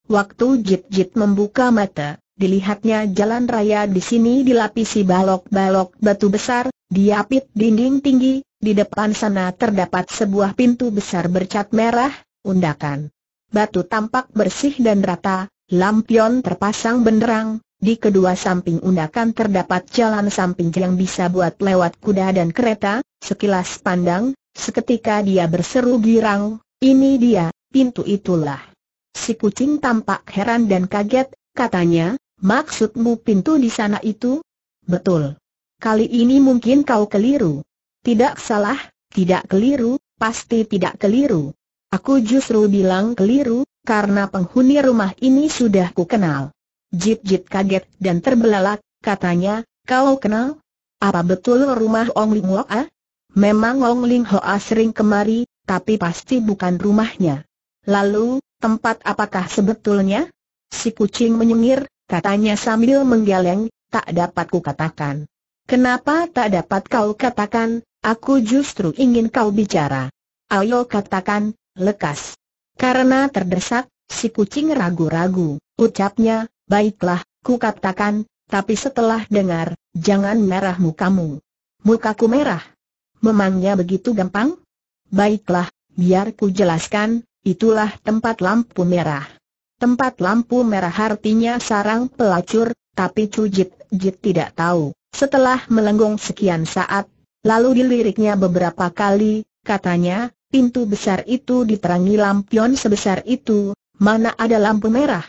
Waktu Jit-Jit membuka mata, dilihatnya jalan raya di sini dilapisi balok-balok batu besar, diapit dinding tinggi, di depan sana terdapat sebuah pintu besar bercat merah, undakan. Batu tampak bersih dan rata, lampion terpasang benderang, di kedua samping undakan terdapat jalan samping yang bisa buat lewat kuda dan kereta, sekilas pandang, seketika dia berseru girang, ini dia, pintu itulah. Si kucing tampak heran dan kaget, katanya, maksudmu pintu di sana itu? Betul. Kali ini mungkin kau keliru. Tidak salah, tidak keliru, pasti tidak keliru. Aku justru bilang keliru, karena penghuni rumah ini sudah ku kenal. Jit-jit kaget dan terbelalak, katanya, kau kenal? Apa betul rumah Ong Ling Hoa? Memang Ong Ling Hoa sering kemari, tapi pasti bukan rumahnya. Lalu, tempat apakah sebetulnya? Si kucing menyengir, katanya sambil menggeleng, tak dapat katakan. Kenapa tak dapat kau katakan, aku justru ingin kau bicara. Ayo katakan, lekas. Karena terdesak, si kucing ragu-ragu, ucapnya, Baiklah, ku katakan, tapi setelah dengar, jangan merah mukamu. Mukaku merah. Memangnya begitu gampang? Baiklah, biar ku jelaskan, itulah tempat lampu merah. Tempat lampu merah artinya sarang pelacur, tapi Cujit Jit tidak tahu. Setelah melenggung sekian saat, lalu diliriknya beberapa kali, katanya, pintu besar itu diterangi lampion sebesar itu, mana ada lampu merah?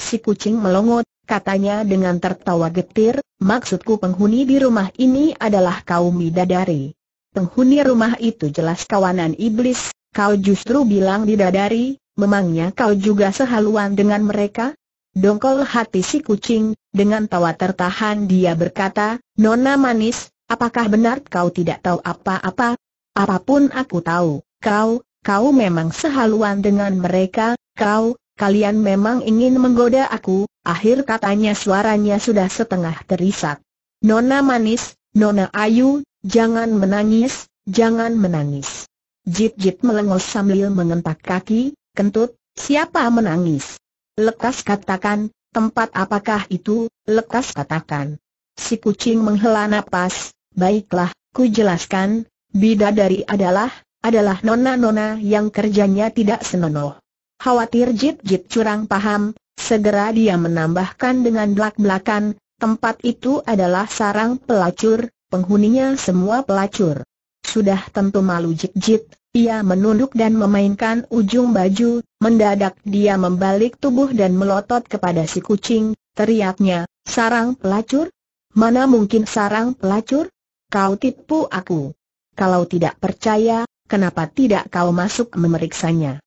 Si kucing melongot, katanya dengan tertawa getir, maksudku penghuni di rumah ini adalah kaum bidadari. Penghuni rumah itu jelas kawanan iblis, kau justru bilang bidadari, memangnya kau juga sehaluan dengan mereka? Dongkol hati si kucing, dengan tawa tertahan dia berkata, Nona manis, apakah benar kau tidak tahu apa-apa? Apapun aku tahu, kau, kau memang sehaluan dengan mereka, kau, kalian memang ingin menggoda aku, akhir katanya suaranya sudah setengah terisak. Nona manis, Nona Ayu, jangan menangis, jangan menangis. Jit-jit melengos sambil mengentak kaki, kentut, siapa menangis? Lekas katakan, tempat apakah itu, lekas katakan. Si kucing menghela napas, baiklah, ku jelaskan, bidadari adalah, adalah nona-nona yang kerjanya tidak senonoh. Khawatir Jit Jit curang paham, segera dia menambahkan dengan belak-belakan, tempat itu adalah sarang pelacur, penghuninya semua pelacur. Sudah tentu malu Jit Jit, ia menunduk dan memainkan ujung baju, mendadak dia membalik tubuh dan melotot kepada si kucing, teriaknya, sarang pelacur? Mana mungkin sarang pelacur? Kau tipu aku. Kalau tidak percaya, kenapa tidak kau masuk memeriksanya?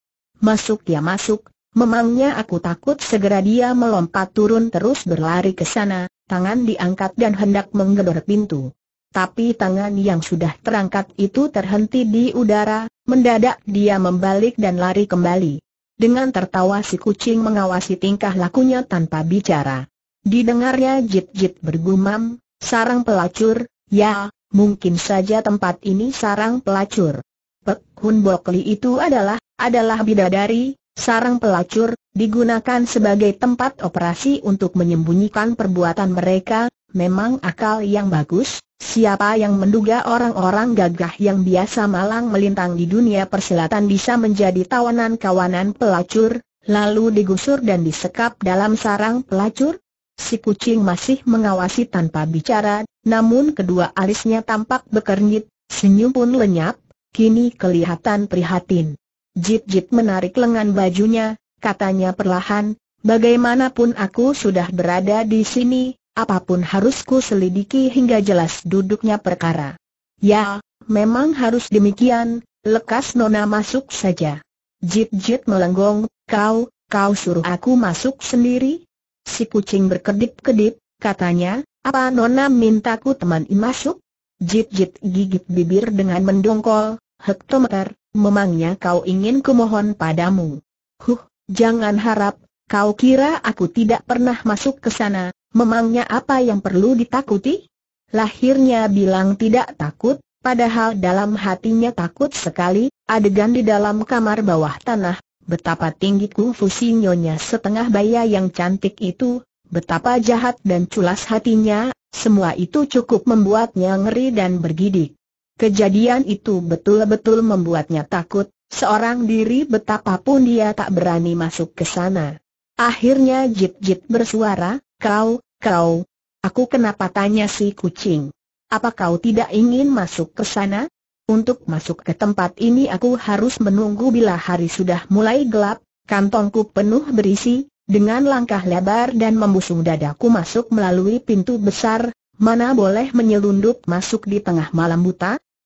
Masuk ya masuk, memangnya aku takut segera dia melompat turun terus berlari ke sana, tangan diangkat dan hendak menggedor pintu. Tapi tangan yang sudah terangkat itu terhenti di udara, mendadak dia membalik dan lari kembali. Dengan tertawa si kucing mengawasi tingkah lakunya tanpa bicara. Didengarnya jit-jit bergumam, sarang pelacur, ya, mungkin saja tempat ini sarang pelacur. Pek Hun Bok itu adalah adalah bidadari, sarang pelacur, digunakan sebagai tempat operasi untuk menyembunyikan perbuatan mereka, memang akal yang bagus, siapa yang menduga orang-orang gagah yang biasa malang melintang di dunia persilatan bisa menjadi tawanan kawanan pelacur, lalu digusur dan disekap dalam sarang pelacur? Si kucing masih mengawasi tanpa bicara, namun kedua alisnya tampak bekernyit, senyum pun lenyap, kini kelihatan prihatin. Jit-jit menarik lengan bajunya, katanya perlahan, bagaimanapun aku sudah berada di sini, apapun harus ku selidiki hingga jelas duduknya perkara. Ya, memang harus demikian, lekas Nona masuk saja. Jit-jit melenggong, kau, kau suruh aku masuk sendiri? Si kucing berkedip-kedip, katanya, apa Nona minta mintaku temani masuk? Jit-jit gigit bibir dengan mendongkol, hektometer, Memangnya kau ingin kumohon padamu? Huh, jangan harap, kau kira aku tidak pernah masuk ke sana, memangnya apa yang perlu ditakuti? Lahirnya bilang tidak takut, padahal dalam hatinya takut sekali, adegan di dalam kamar bawah tanah, betapa tinggi kungfu nyonya setengah baya yang cantik itu, betapa jahat dan culas hatinya, semua itu cukup membuatnya ngeri dan bergidik. Kejadian itu betul-betul membuatnya takut, seorang diri betapapun dia tak berani masuk ke sana. Akhirnya Jit-Jit bersuara, kau, kau, aku kenapa tanya si kucing? Apa kau tidak ingin masuk ke sana? Untuk masuk ke tempat ini aku harus menunggu bila hari sudah mulai gelap, kantongku penuh berisi, dengan langkah lebar dan membusung dadaku masuk melalui pintu besar, mana boleh menyelundup masuk di tengah malam buta?